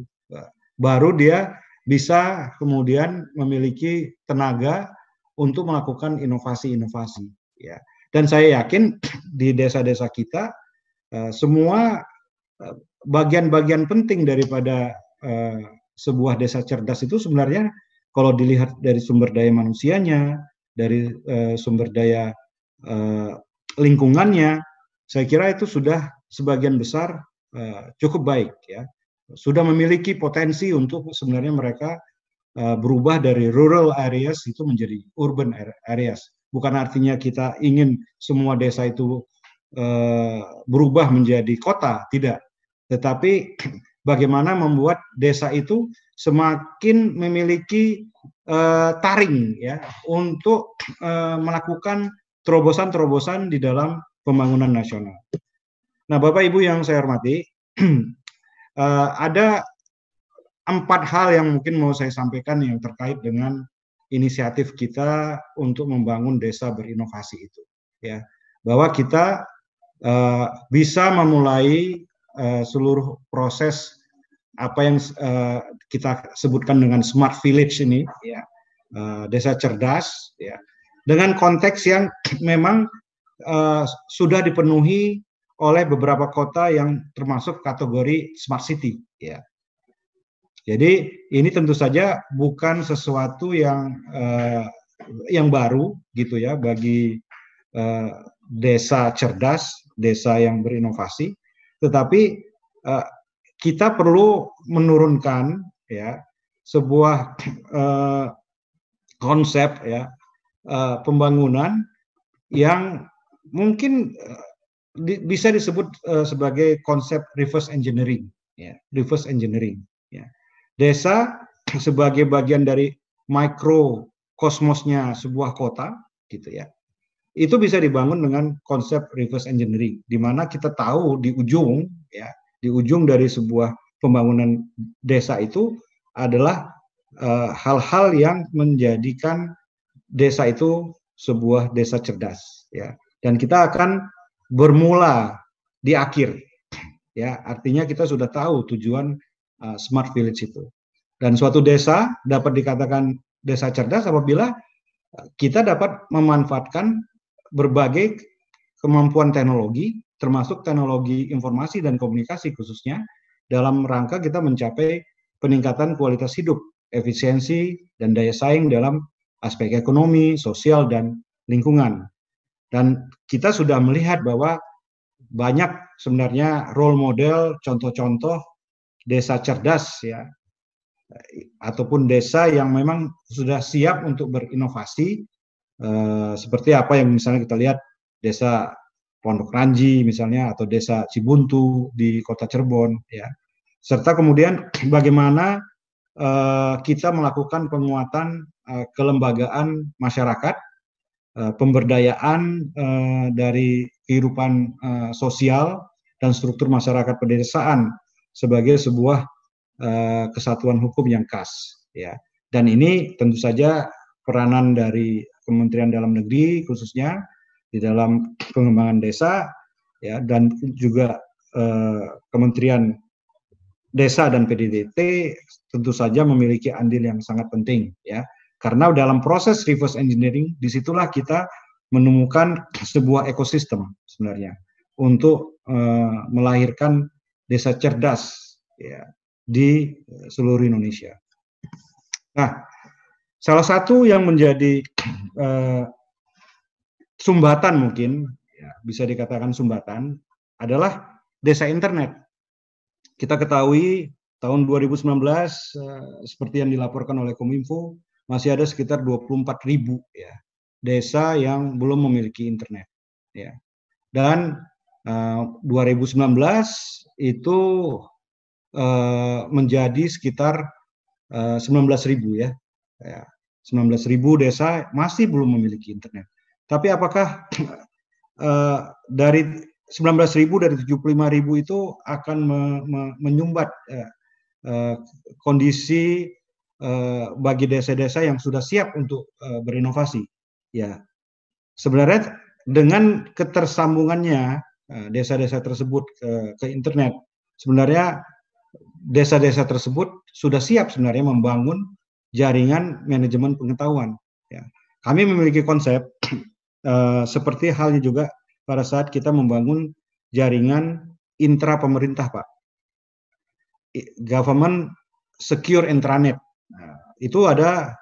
baru dia bisa kemudian memiliki tenaga untuk melakukan inovasi-inovasi ya dan saya yakin *clears throat* di desa-desa kita eh, semua eh, bagian-bagian penting daripada eh, sebuah desa cerdas itu sebenarnya kalau dilihat dari sumber daya manusianya dari sumber daya lingkungannya saya kira itu sudah sebagian besar cukup baik ya sudah memiliki potensi untuk sebenarnya mereka uh, berubah dari rural areas itu menjadi urban areas. Bukan artinya kita ingin semua desa itu uh, berubah menjadi kota, tidak. Tetapi *clears throat* bagaimana membuat desa itu semakin memiliki uh, taring ya untuk uh, melakukan terobosan-terobosan di dalam pembangunan nasional. Nah, Bapak Ibu yang saya hormati, *clears throat* uh, ada empat hal yang mungkin mau saya sampaikan yang terkait dengan inisiatif kita untuk membangun desa berinovasi itu ya bahwa kita uh, bisa memulai uh, seluruh proses apa yang uh, kita sebutkan dengan smart village ini ya uh, desa cerdas ya dengan konteks yang memang uh, sudah dipenuhi oleh beberapa kota yang termasuk kategori smart city ya. Jadi ini tentu saja bukan sesuatu yang eh, yang baru gitu ya bagi eh, desa cerdas, desa yang berinovasi, tetapi eh, kita perlu menurunkan ya sebuah eh, konsep ya eh, pembangunan yang mungkin eh, di, bisa disebut uh, sebagai konsep reverse engineering ya reverse engineering ya desa *clears throat* sebagai bagian dari mikro kosmosnya sebuah kota gitu ya itu bisa dibangun dengan konsep reverse engineering di mana kita tahu di ujung ya di ujung dari sebuah pembangunan desa itu adalah eh, hal-hal uh, yang menjadikan desa itu sebuah desa cerdas ya dan kita akan bermula di akhir. Ya, artinya kita sudah tahu tujuan uh, smart village itu. Dan suatu desa dapat dikatakan desa cerdas apabila eh, kita dapat memanfaatkan berbagai kemampuan teknologi termasuk teknologi informasi dan komunikasi khususnya dalam rangka kita mencapai peningkatan kualitas hidup, efisiensi dan daya saing dalam aspek ekonomi, sosial dan lingkungan. Dan kita sudah melihat bahwa banyak sebenarnya role model, contoh-contoh desa cerdas ya, ataupun desa yang memang sudah siap untuk berinovasi, eh, seperti apa yang misalnya kita lihat desa Pondok Ranji misalnya atau desa Cibuntu di kota Cirebon ya serta kemudian *clears throat* bagaimana eh, kita melakukan penguatan eh, kelembagaan masyarakat Eh, pemberdayaan uh, dari kehidupan uh, sosial dan struktur masyarakat pedesaan sebagai sebuah uh, kesatuan hukum yang khas ya dan ini tentu saja peranan dari Kementerian Dalam Negeri khususnya di dalam pengembangan desa ya dan juga uh, Kementerian Desa dan PDDT tentu saja memiliki andil yang sangat penting ya karena dalam proses reverse engineering, disitulah kita menemukan sebuah ekosistem sebenarnya untuk uh, melahirkan desa cerdas ya, di seluruh Indonesia. Nah, salah satu yang menjadi uh, sumbatan mungkin ya, bisa dikatakan sumbatan adalah desa internet. Kita ketahui tahun 2019 uh, eh, seperti yang dilaporkan oleh Kominfo masih ada sekitar 24 ribu ya desa yang belum memiliki internet ya dan uh, eh, 2019 itu uh, menjadi sekitar uh, eh, 19 ribu ya, ya 19 ribu desa masih belum memiliki internet tapi apakah uh, *clears throat* dari 19 ribu dari 75 ribu itu akan me me menyumbat uh, uh, kondisi Eh, bagi desa-desa yang sudah siap untuk eh, berinovasi. Ya, sebenarnya dengan ketersambungannya eh, desa-desa tersebut ke, ke internet, sebenarnya desa-desa tersebut sudah siap sebenarnya membangun jaringan manajemen pengetahuan. Ya. Kami memiliki konsep *clears throat* seperti halnya juga pada saat kita membangun jaringan intra pemerintah, Pak. Government Secure Intranet itu ada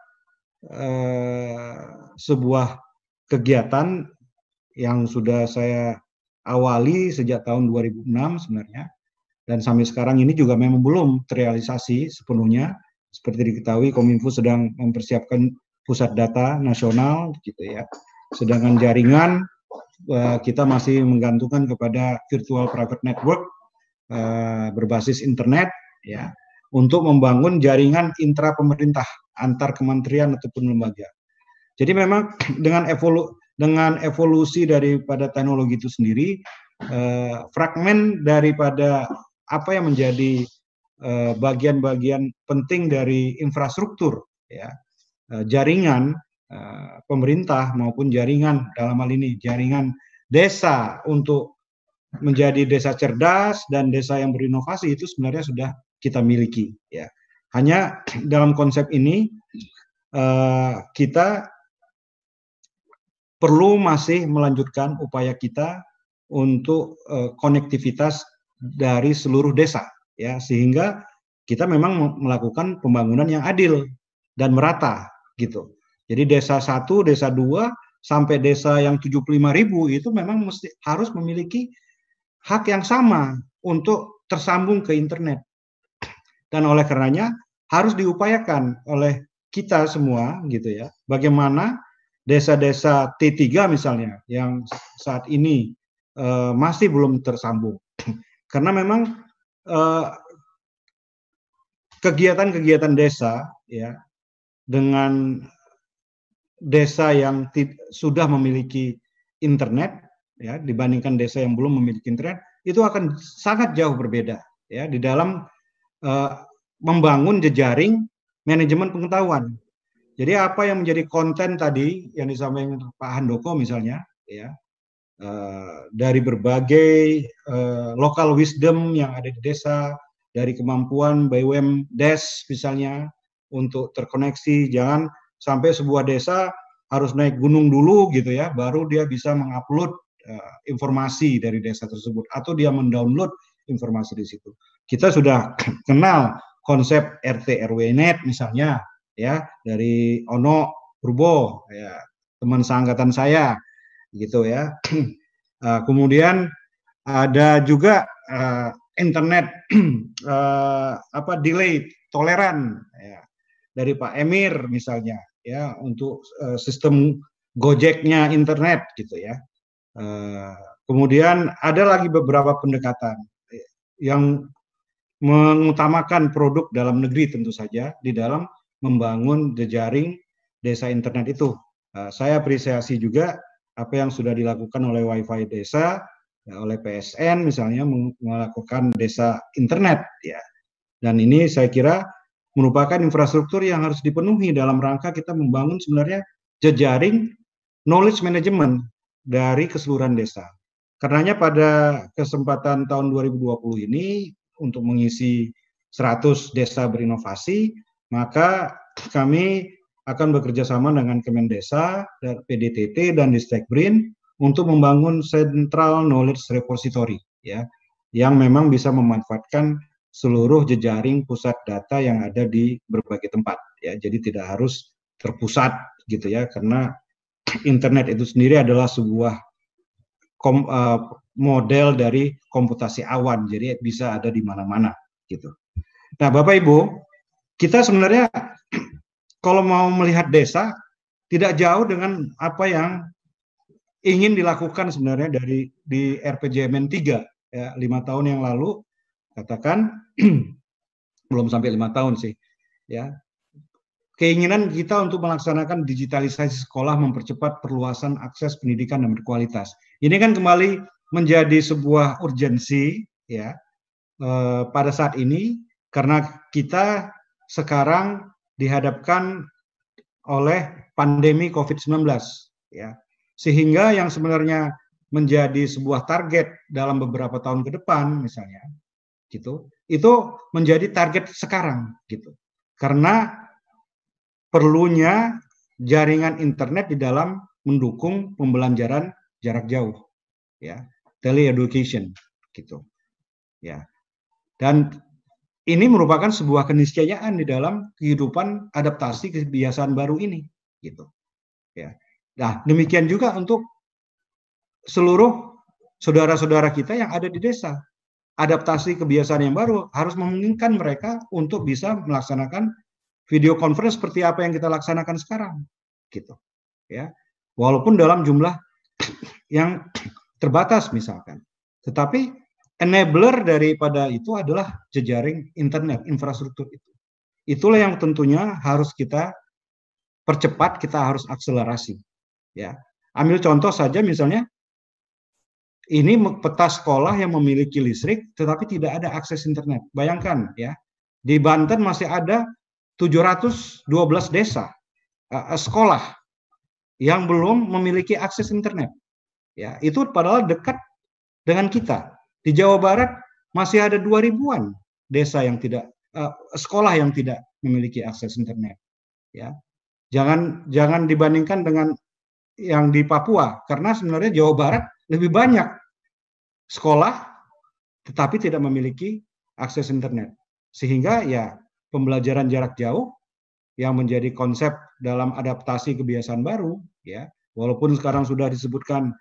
eh, sebuah kegiatan yang sudah saya awali sejak tahun 2006 sebenarnya dan sampai sekarang ini juga memang belum terrealisasi sepenuhnya seperti diketahui Kominfo sedang mempersiapkan pusat data nasional gitu ya sedangkan jaringan eh, kita masih menggantungkan kepada virtual private network eh, berbasis internet ya untuk membangun jaringan intra pemerintah antar kementerian ataupun lembaga. Jadi memang dengan evolu dengan evolusi daripada teknologi itu sendiri eh, fragmen daripada apa yang menjadi bagian eh, bagian-bagian penting dari infrastruktur ya eh, jaringan eh, pemerintah maupun jaringan dalam hal ini jaringan desa untuk menjadi desa cerdas dan desa yang berinovasi itu sebenarnya sudah kita miliki ya hanya dalam konsep ini uh, kita perlu masih melanjutkan upaya kita untuk uh, konektivitas dari seluruh desa ya sehingga kita memang melakukan pembangunan yang adil dan merata gitu. Jadi desa satu, desa dua sampai desa yang tujuh 75 ribu itu memang mesti harus memiliki hak yang sama untuk tersambung ke internet dan oleh karenanya harus diupayakan oleh kita semua gitu ya. Bagaimana desa-desa T3 misalnya yang saat ini e, masih belum tersambung. *clears throat* Karena memang eh, kegiatan-kegiatan desa ya dengan desa yang sudah memiliki internet ya dibandingkan desa yang belum memiliki internet itu akan sangat jauh berbeda ya di dalam uh, membangun jejaring manajemen pengetahuan. Jadi apa yang menjadi konten tadi yang disampaikan Pak Handoko misalnya, ya uh, dari berbagai uh, eh, lokal wisdom yang ada di desa, dari kemampuan BUM Des misalnya untuk terkoneksi, jangan sampai sebuah desa harus naik gunung dulu gitu ya, baru dia bisa mengupload uh, informasi dari desa tersebut atau dia mendownload informasi di situ. Kita sudah *clears throat* kenal konsep RT RW net misalnya ya dari Ono Purbo ya teman seangkatan saya gitu ya. *clears throat* Eh, kemudian ada juga uh, internet uh, *clears throat* apa delay toleran ya, dari Pak Emir misalnya ya untuk uh, sistem Gojeknya internet gitu ya. Uh, kemudian ada lagi beberapa pendekatan yang mengutamakan produk dalam negeri tentu saja di dalam membangun jejaring desa internet itu. Eh, saya apresiasi juga apa yang sudah dilakukan oleh WiFi desa, ya, oleh PSN misalnya melakukan desa internet ya. Dan ini saya kira merupakan infrastruktur yang harus dipenuhi dalam rangka kita membangun sebenarnya jejaring knowledge management dari keseluruhan desa. Karenanya pada kesempatan tahun 2020 ini untuk mengisi 100 desa berinovasi, maka kami akan bekerja sama dengan Kemendesa, PDTT dan Brin untuk membangun Central Knowledge Repository ya yang memang bisa memanfaatkan seluruh jejaring pusat data yang ada di berbagai tempat ya. Jadi tidak harus terpusat gitu ya karena internet itu sendiri adalah sebuah kom, uh, model dari komputasi awan, jadi bisa ada di mana-mana gitu. Nah, Bapak Ibu, kita sebenarnya *clears throat* kalau mau melihat desa tidak jauh dengan apa yang ingin dilakukan sebenarnya dari di RPJMN 3 ya, lima tahun yang lalu katakan *clears throat* belum sampai lima tahun sih ya keinginan kita untuk melaksanakan digitalisasi sekolah mempercepat perluasan akses pendidikan dan berkualitas ini kan kembali menjadi sebuah urgensi ya eh, pada saat ini karena kita sekarang dihadapkan oleh pandemi COVID-19 ya. Sehingga yang sebenarnya menjadi sebuah target dalam beberapa tahun ke depan misalnya gitu. Itu menjadi target sekarang gitu. Karena perlunya jaringan internet di dalam mendukung pembelajaran jarak jauh ya tele education gitu ya dan ini merupakan sebuah keniscayaan di dalam kehidupan adaptasi kebiasaan baru ini gitu ya nah demikian juga untuk seluruh saudara-saudara kita yang ada di desa adaptasi kebiasaan yang baru harus memungkinkan mereka untuk bisa melaksanakan video conference seperti apa yang kita laksanakan sekarang gitu ya walaupun dalam jumlah yang terbatas misalkan. Tetapi enabler daripada itu adalah jejaring internet, infrastruktur itu. Itulah yang tentunya harus kita percepat, kita harus akselerasi. Ya, ambil contoh saja misalnya ini peta sekolah yang memiliki listrik tetapi tidak ada akses internet. Bayangkan ya, di Banten masih ada 712 desa uh, sekolah yang belum memiliki akses internet. Ya, itu padahal dekat dengan kita. Di Jawa Barat masih ada dua ribuan desa yang tidak uh, sekolah yang tidak memiliki akses internet. Ya. Jangan jangan dibandingkan dengan yang di Papua karena sebenarnya Jawa Barat lebih banyak sekolah tetapi tidak memiliki akses internet. Sehingga ya pembelajaran jarak jauh yang menjadi konsep dalam adaptasi kebiasaan baru ya walaupun sekarang sudah disebutkan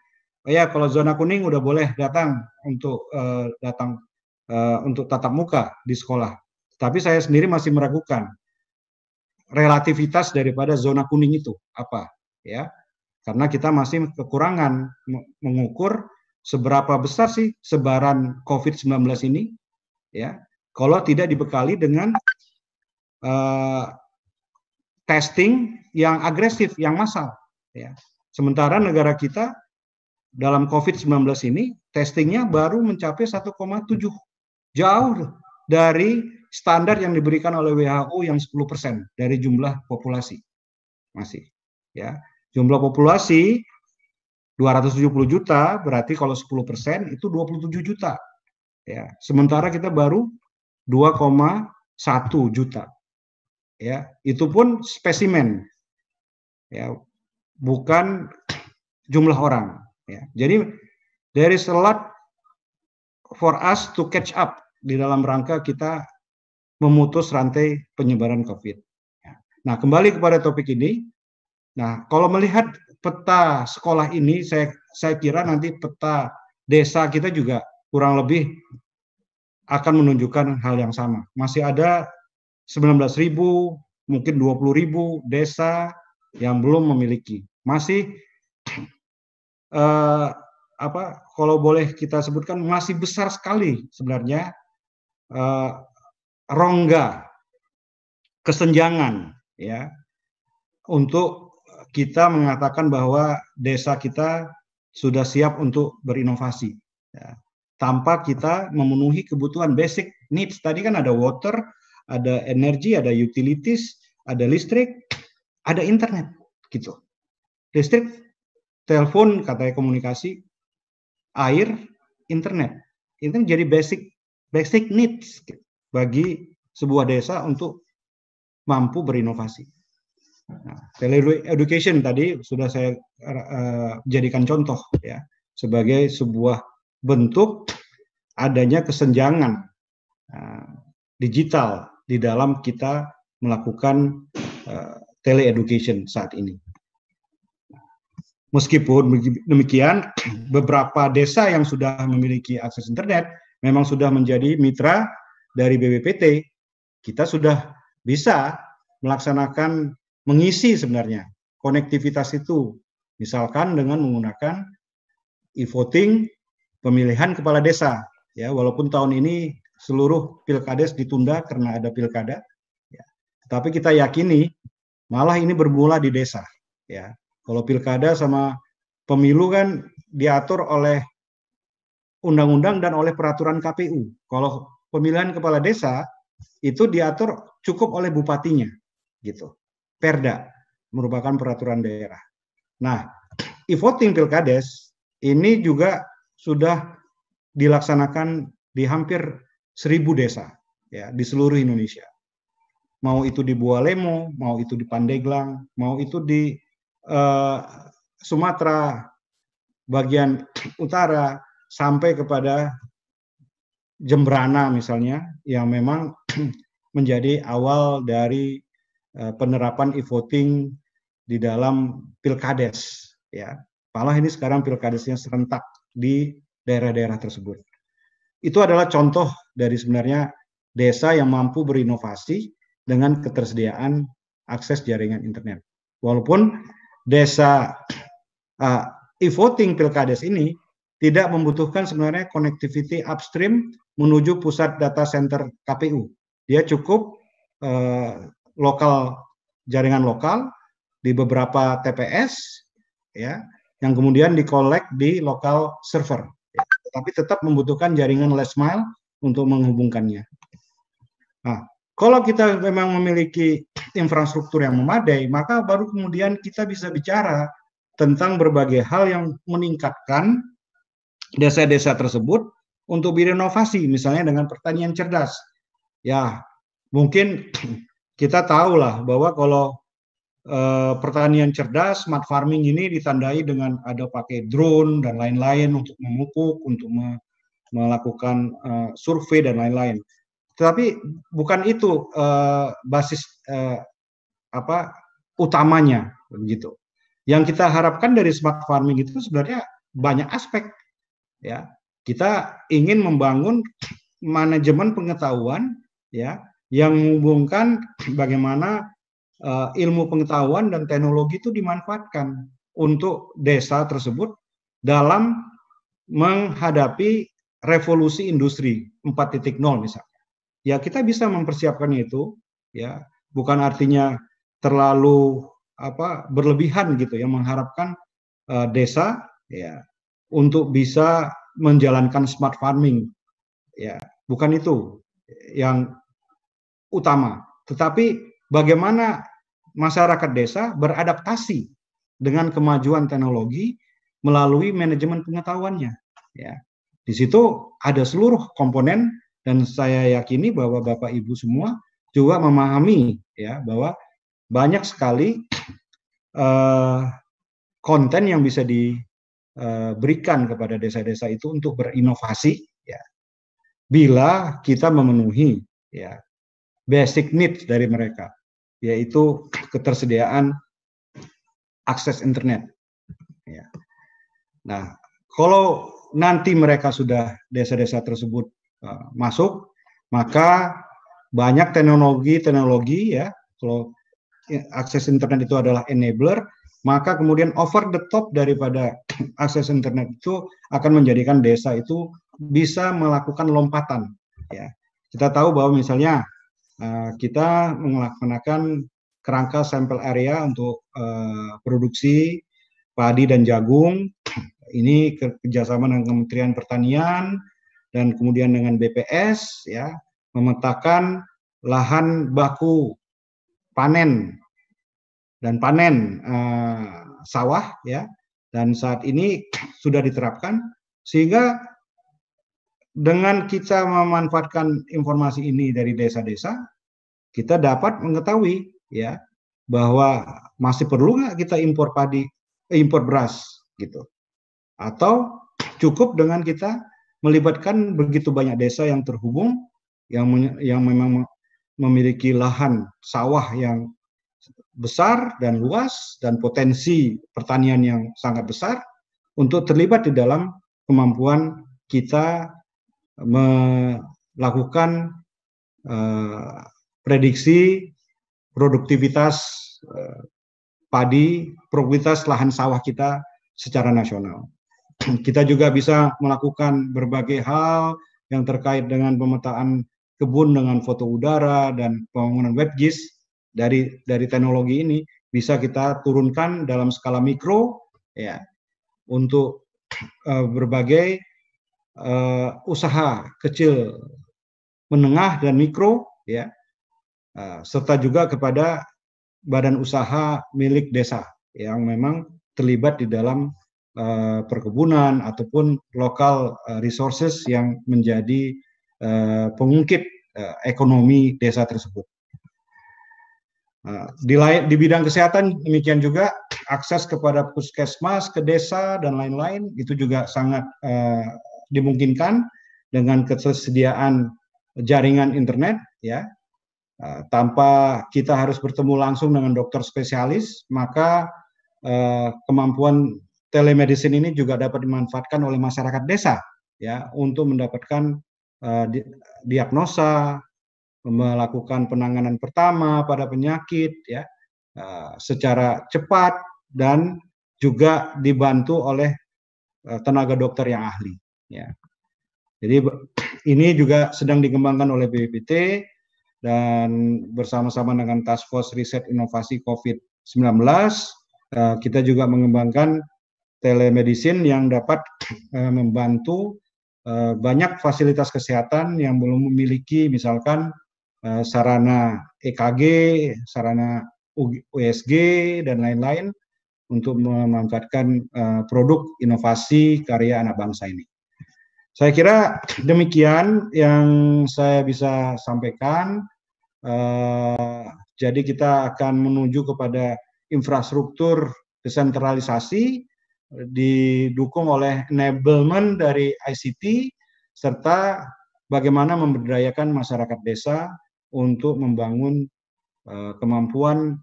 oh ya kalau zona kuning udah boleh datang untuk uh, datang uh, untuk tatap muka di sekolah tapi saya sendiri masih meragukan relativitas daripada zona kuning itu apa ya karena kita masih kekurangan mengukur seberapa besar sih sebaran COVID-19 ini ya kalau tidak dibekali dengan uh, testing yang agresif, yang massal. Ya. Sementara negara kita dalam COVID-19 ini testingnya baru mencapai 1,7. Jauh dari standar yang diberikan oleh WHO yang 10% dari jumlah populasi. Masih. ya Jumlah populasi 270 juta, berarti kalau 10% itu 27 juta. Ya, sementara kita baru 2,1 juta ya itu pun spesimen ya bukan jumlah orang ya jadi there is a lot for us to catch up di dalam rangka kita memutus rantai penyebaran covid ya. nah kembali kepada topik ini nah kalau melihat peta sekolah ini saya saya kira nanti peta desa kita juga kurang lebih akan menunjukkan hal yang sama masih ada 19.000, mungkin 20.000 desa yang belum memiliki. Masih eh, apa kalau boleh kita sebutkan masih besar sekali sebenarnya eh, rongga kesenjangan ya untuk kita mengatakan bahwa desa kita sudah siap untuk berinovasi ya, tanpa kita memenuhi kebutuhan basic needs tadi kan ada water ada energi, ada utilities, ada listrik, ada internet gitu. Listrik, telepon, katanya komunikasi, air, internet. Itu jadi basic basic needs bagi sebuah desa untuk mampu berinovasi. Nah, tele education tadi sudah saya uh, jadikan contoh ya sebagai sebuah bentuk adanya kesenjangan uh, digital di dalam kita melakukan uh, tele-education saat ini. Meskipun demikian, *clears throat* beberapa desa yang sudah memiliki akses internet memang sudah menjadi mitra dari BBPT. Kita sudah bisa melaksanakan mengisi sebenarnya konektivitas itu, misalkan dengan menggunakan e-voting pemilihan kepala desa. Ya, walaupun tahun ini seluruh pilkades ditunda karena ada pilkada. Ya. Tetapi kita yakini malah ini bermula di desa. Ya, kalau pilkada sama pemilu kan diatur oleh undang-undang dan oleh peraturan KPU. Kalau pemilihan kepala desa itu diatur cukup oleh bupatinya, gitu. Perda merupakan peraturan daerah. Nah, e-voting pilkades ini juga sudah dilaksanakan di hampir seribu desa ya di seluruh Indonesia. Mau itu di Bualemo, mau itu di Pandeglang, mau itu di uh, Sumatera bagian utara sampai kepada Jembrana misalnya yang memang *clears throat* menjadi awal dari uh, penerapan e-voting di dalam pilkades ya. Malah ini sekarang pilkadesnya serentak di daerah-daerah tersebut. Itu adalah contoh dari sebenarnya desa yang mampu berinovasi dengan ketersediaan akses jaringan internet. Walaupun desa uh, e-voting pilkades ini tidak membutuhkan sebenarnya connectivity upstream menuju pusat data center KPU. Dia cukup uh, lokal jaringan lokal di beberapa TPS ya yang kemudian dikolek di lokal server tapi tetap membutuhkan jaringan last mile untuk menghubungkannya. Nah, kalau kita memang memiliki infrastruktur yang memadai, maka baru kemudian kita bisa bicara tentang berbagai hal yang meningkatkan desa-desa tersebut untuk direnovasi, misalnya dengan pertanian cerdas. Ya, mungkin *clears throat* kita tahu lah bahwa kalau Eh, pertanian cerdas, smart farming ini ditandai dengan ada pakai drone dan lain-lain untuk memupuk, untuk me melakukan eh, survei dan lain-lain. Tetapi bukan itu eh, basis eh, apa utamanya begitu. Yang kita harapkan dari smart farming itu sebenarnya banyak aspek ya. Kita ingin membangun manajemen pengetahuan ya yang menghubungkan bagaimana uh, ilmu pengetahuan dan teknologi itu dimanfaatkan untuk desa tersebut dalam menghadapi revolusi industri 4.0 misalnya. Ya kita bisa mempersiapkan itu ya, bukan artinya terlalu apa berlebihan gitu ya mengharapkan uh, desa ya untuk bisa menjalankan smart farming ya, bukan itu yang utama. Tetapi bagaimana masyarakat desa beradaptasi dengan kemajuan teknologi melalui manajemen pengetahuannya. Ya, di situ ada seluruh komponen dan saya yakini bahwa bapak ibu semua juga memahami ya bahwa banyak sekali uh, konten yang bisa diberikan eh, uh, kepada desa-desa itu untuk berinovasi ya bila kita memenuhi ya basic needs dari mereka yaitu ketersediaan akses internet. Ya. Nah, kalau nanti mereka sudah desa-desa tersebut uh, masuk, maka banyak teknologi-teknologi ya, kalau akses internet itu adalah enabler, maka kemudian over the top daripada *clears throat* akses internet itu akan menjadikan desa itu bisa melakukan lompatan. Ya, kita tahu bahwa misalnya Eh, kita melaksanakan kerangka sampel area untuk eh, produksi padi dan jagung. Ini kerjasama dengan Kementerian Pertanian dan kemudian dengan BPS ya memetakan lahan baku panen dan panen uh, sawah ya dan saat ini sudah diterapkan sehingga dengan kita memanfaatkan informasi ini dari desa-desa, kita dapat mengetahui ya bahwa masih perlu nggak kita impor padi, eh, impor beras gitu, atau cukup dengan kita melibatkan begitu banyak desa yang terhubung, yang yang memang memiliki lahan sawah yang besar dan luas dan potensi pertanian yang sangat besar untuk terlibat di dalam kemampuan kita melakukan uh, prediksi produktivitas uh, padi, produktivitas lahan sawah kita secara nasional. *clears throat* Kita juga bisa melakukan berbagai hal yang terkait dengan pemetaan kebun dengan foto udara dan pembangunan WebGIS dari dari teknologi ini bisa kita turunkan dalam skala mikro ya untuk uh, berbagai uh, usaha kecil, menengah dan mikro, ya, uh, serta juga kepada badan usaha milik desa yang memang terlibat di dalam uh, perkebunan ataupun lokal uh, resources yang menjadi uh, pengungkit uh, ekonomi desa tersebut. Uh, di, lain, di bidang kesehatan demikian juga akses kepada puskesmas, ke desa dan lain-lain itu juga sangat uh, dimungkinkan dengan ketersediaan jaringan internet ya uh, tanpa kita harus bertemu langsung dengan dokter spesialis maka uh, kemampuan telemedicine ini juga dapat dimanfaatkan oleh masyarakat desa ya untuk mendapatkan uh, di, diagnosa melakukan penanganan pertama pada penyakit ya uh, secara cepat dan juga dibantu oleh tenaga dokter yang ahli Ya. Jadi *clears throat* ini juga sedang dikembangkan oleh BPPT dan bersama-sama dengan Task Force Riset Inovasi COVID-19 eh, kita juga mengembangkan telemedicine yang dapat *clears throat* eh, membantu eh, banyak fasilitas kesehatan yang belum memiliki misalkan sarana EKG, sarana USG dan lain-lain untuk memanfaatkan produk inovasi karya anak bangsa ini. Saya kira demikian yang saya bisa sampaikan. Eh, jadi kita akan menuju kepada infrastruktur desentralisasi didukung oleh enablement dari ICT serta bagaimana memberdayakan masyarakat desa untuk membangun eh, kemampuan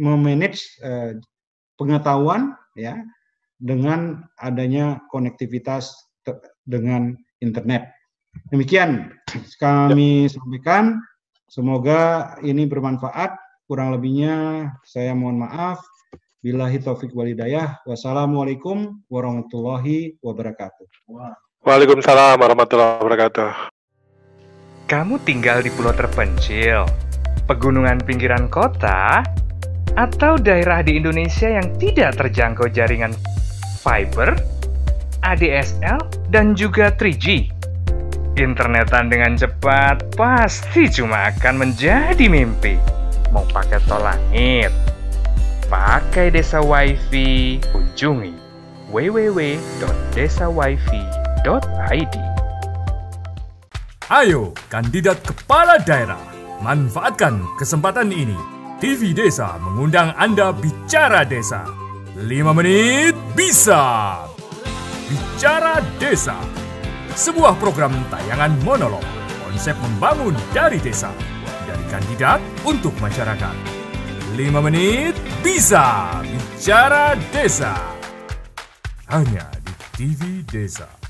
memanage eh, pengetahuan ya dengan adanya konektivitas dengan internet. Demikian kami ya. sampaikan. Semoga ini bermanfaat. Kurang lebihnya saya mohon maaf. bila taufik walidayah. Wassalamualaikum warahmatullahi wabarakatuh. Waalaikumsalam warahmatullahi wabarakatuh. Kamu tinggal di pulau terpencil, pegunungan pinggiran kota, atau daerah di Indonesia yang tidak terjangkau jaringan fiber? ADSL, dan juga 3G. Internetan dengan cepat pasti cuma akan menjadi mimpi. Mau pakai tol langit, pakai desa wifi, kunjungi www.desawifi.id. Ayo, kandidat kepala daerah, manfaatkan kesempatan ini. TV Desa mengundang Anda bicara desa. 5 menit bisa Bicara Desa. Sebuah program tayangan monolog, konsep membangun dari desa. Dari kandidat untuk masyarakat. 5 menit bisa Bicara Desa. Hanya di TV Desa.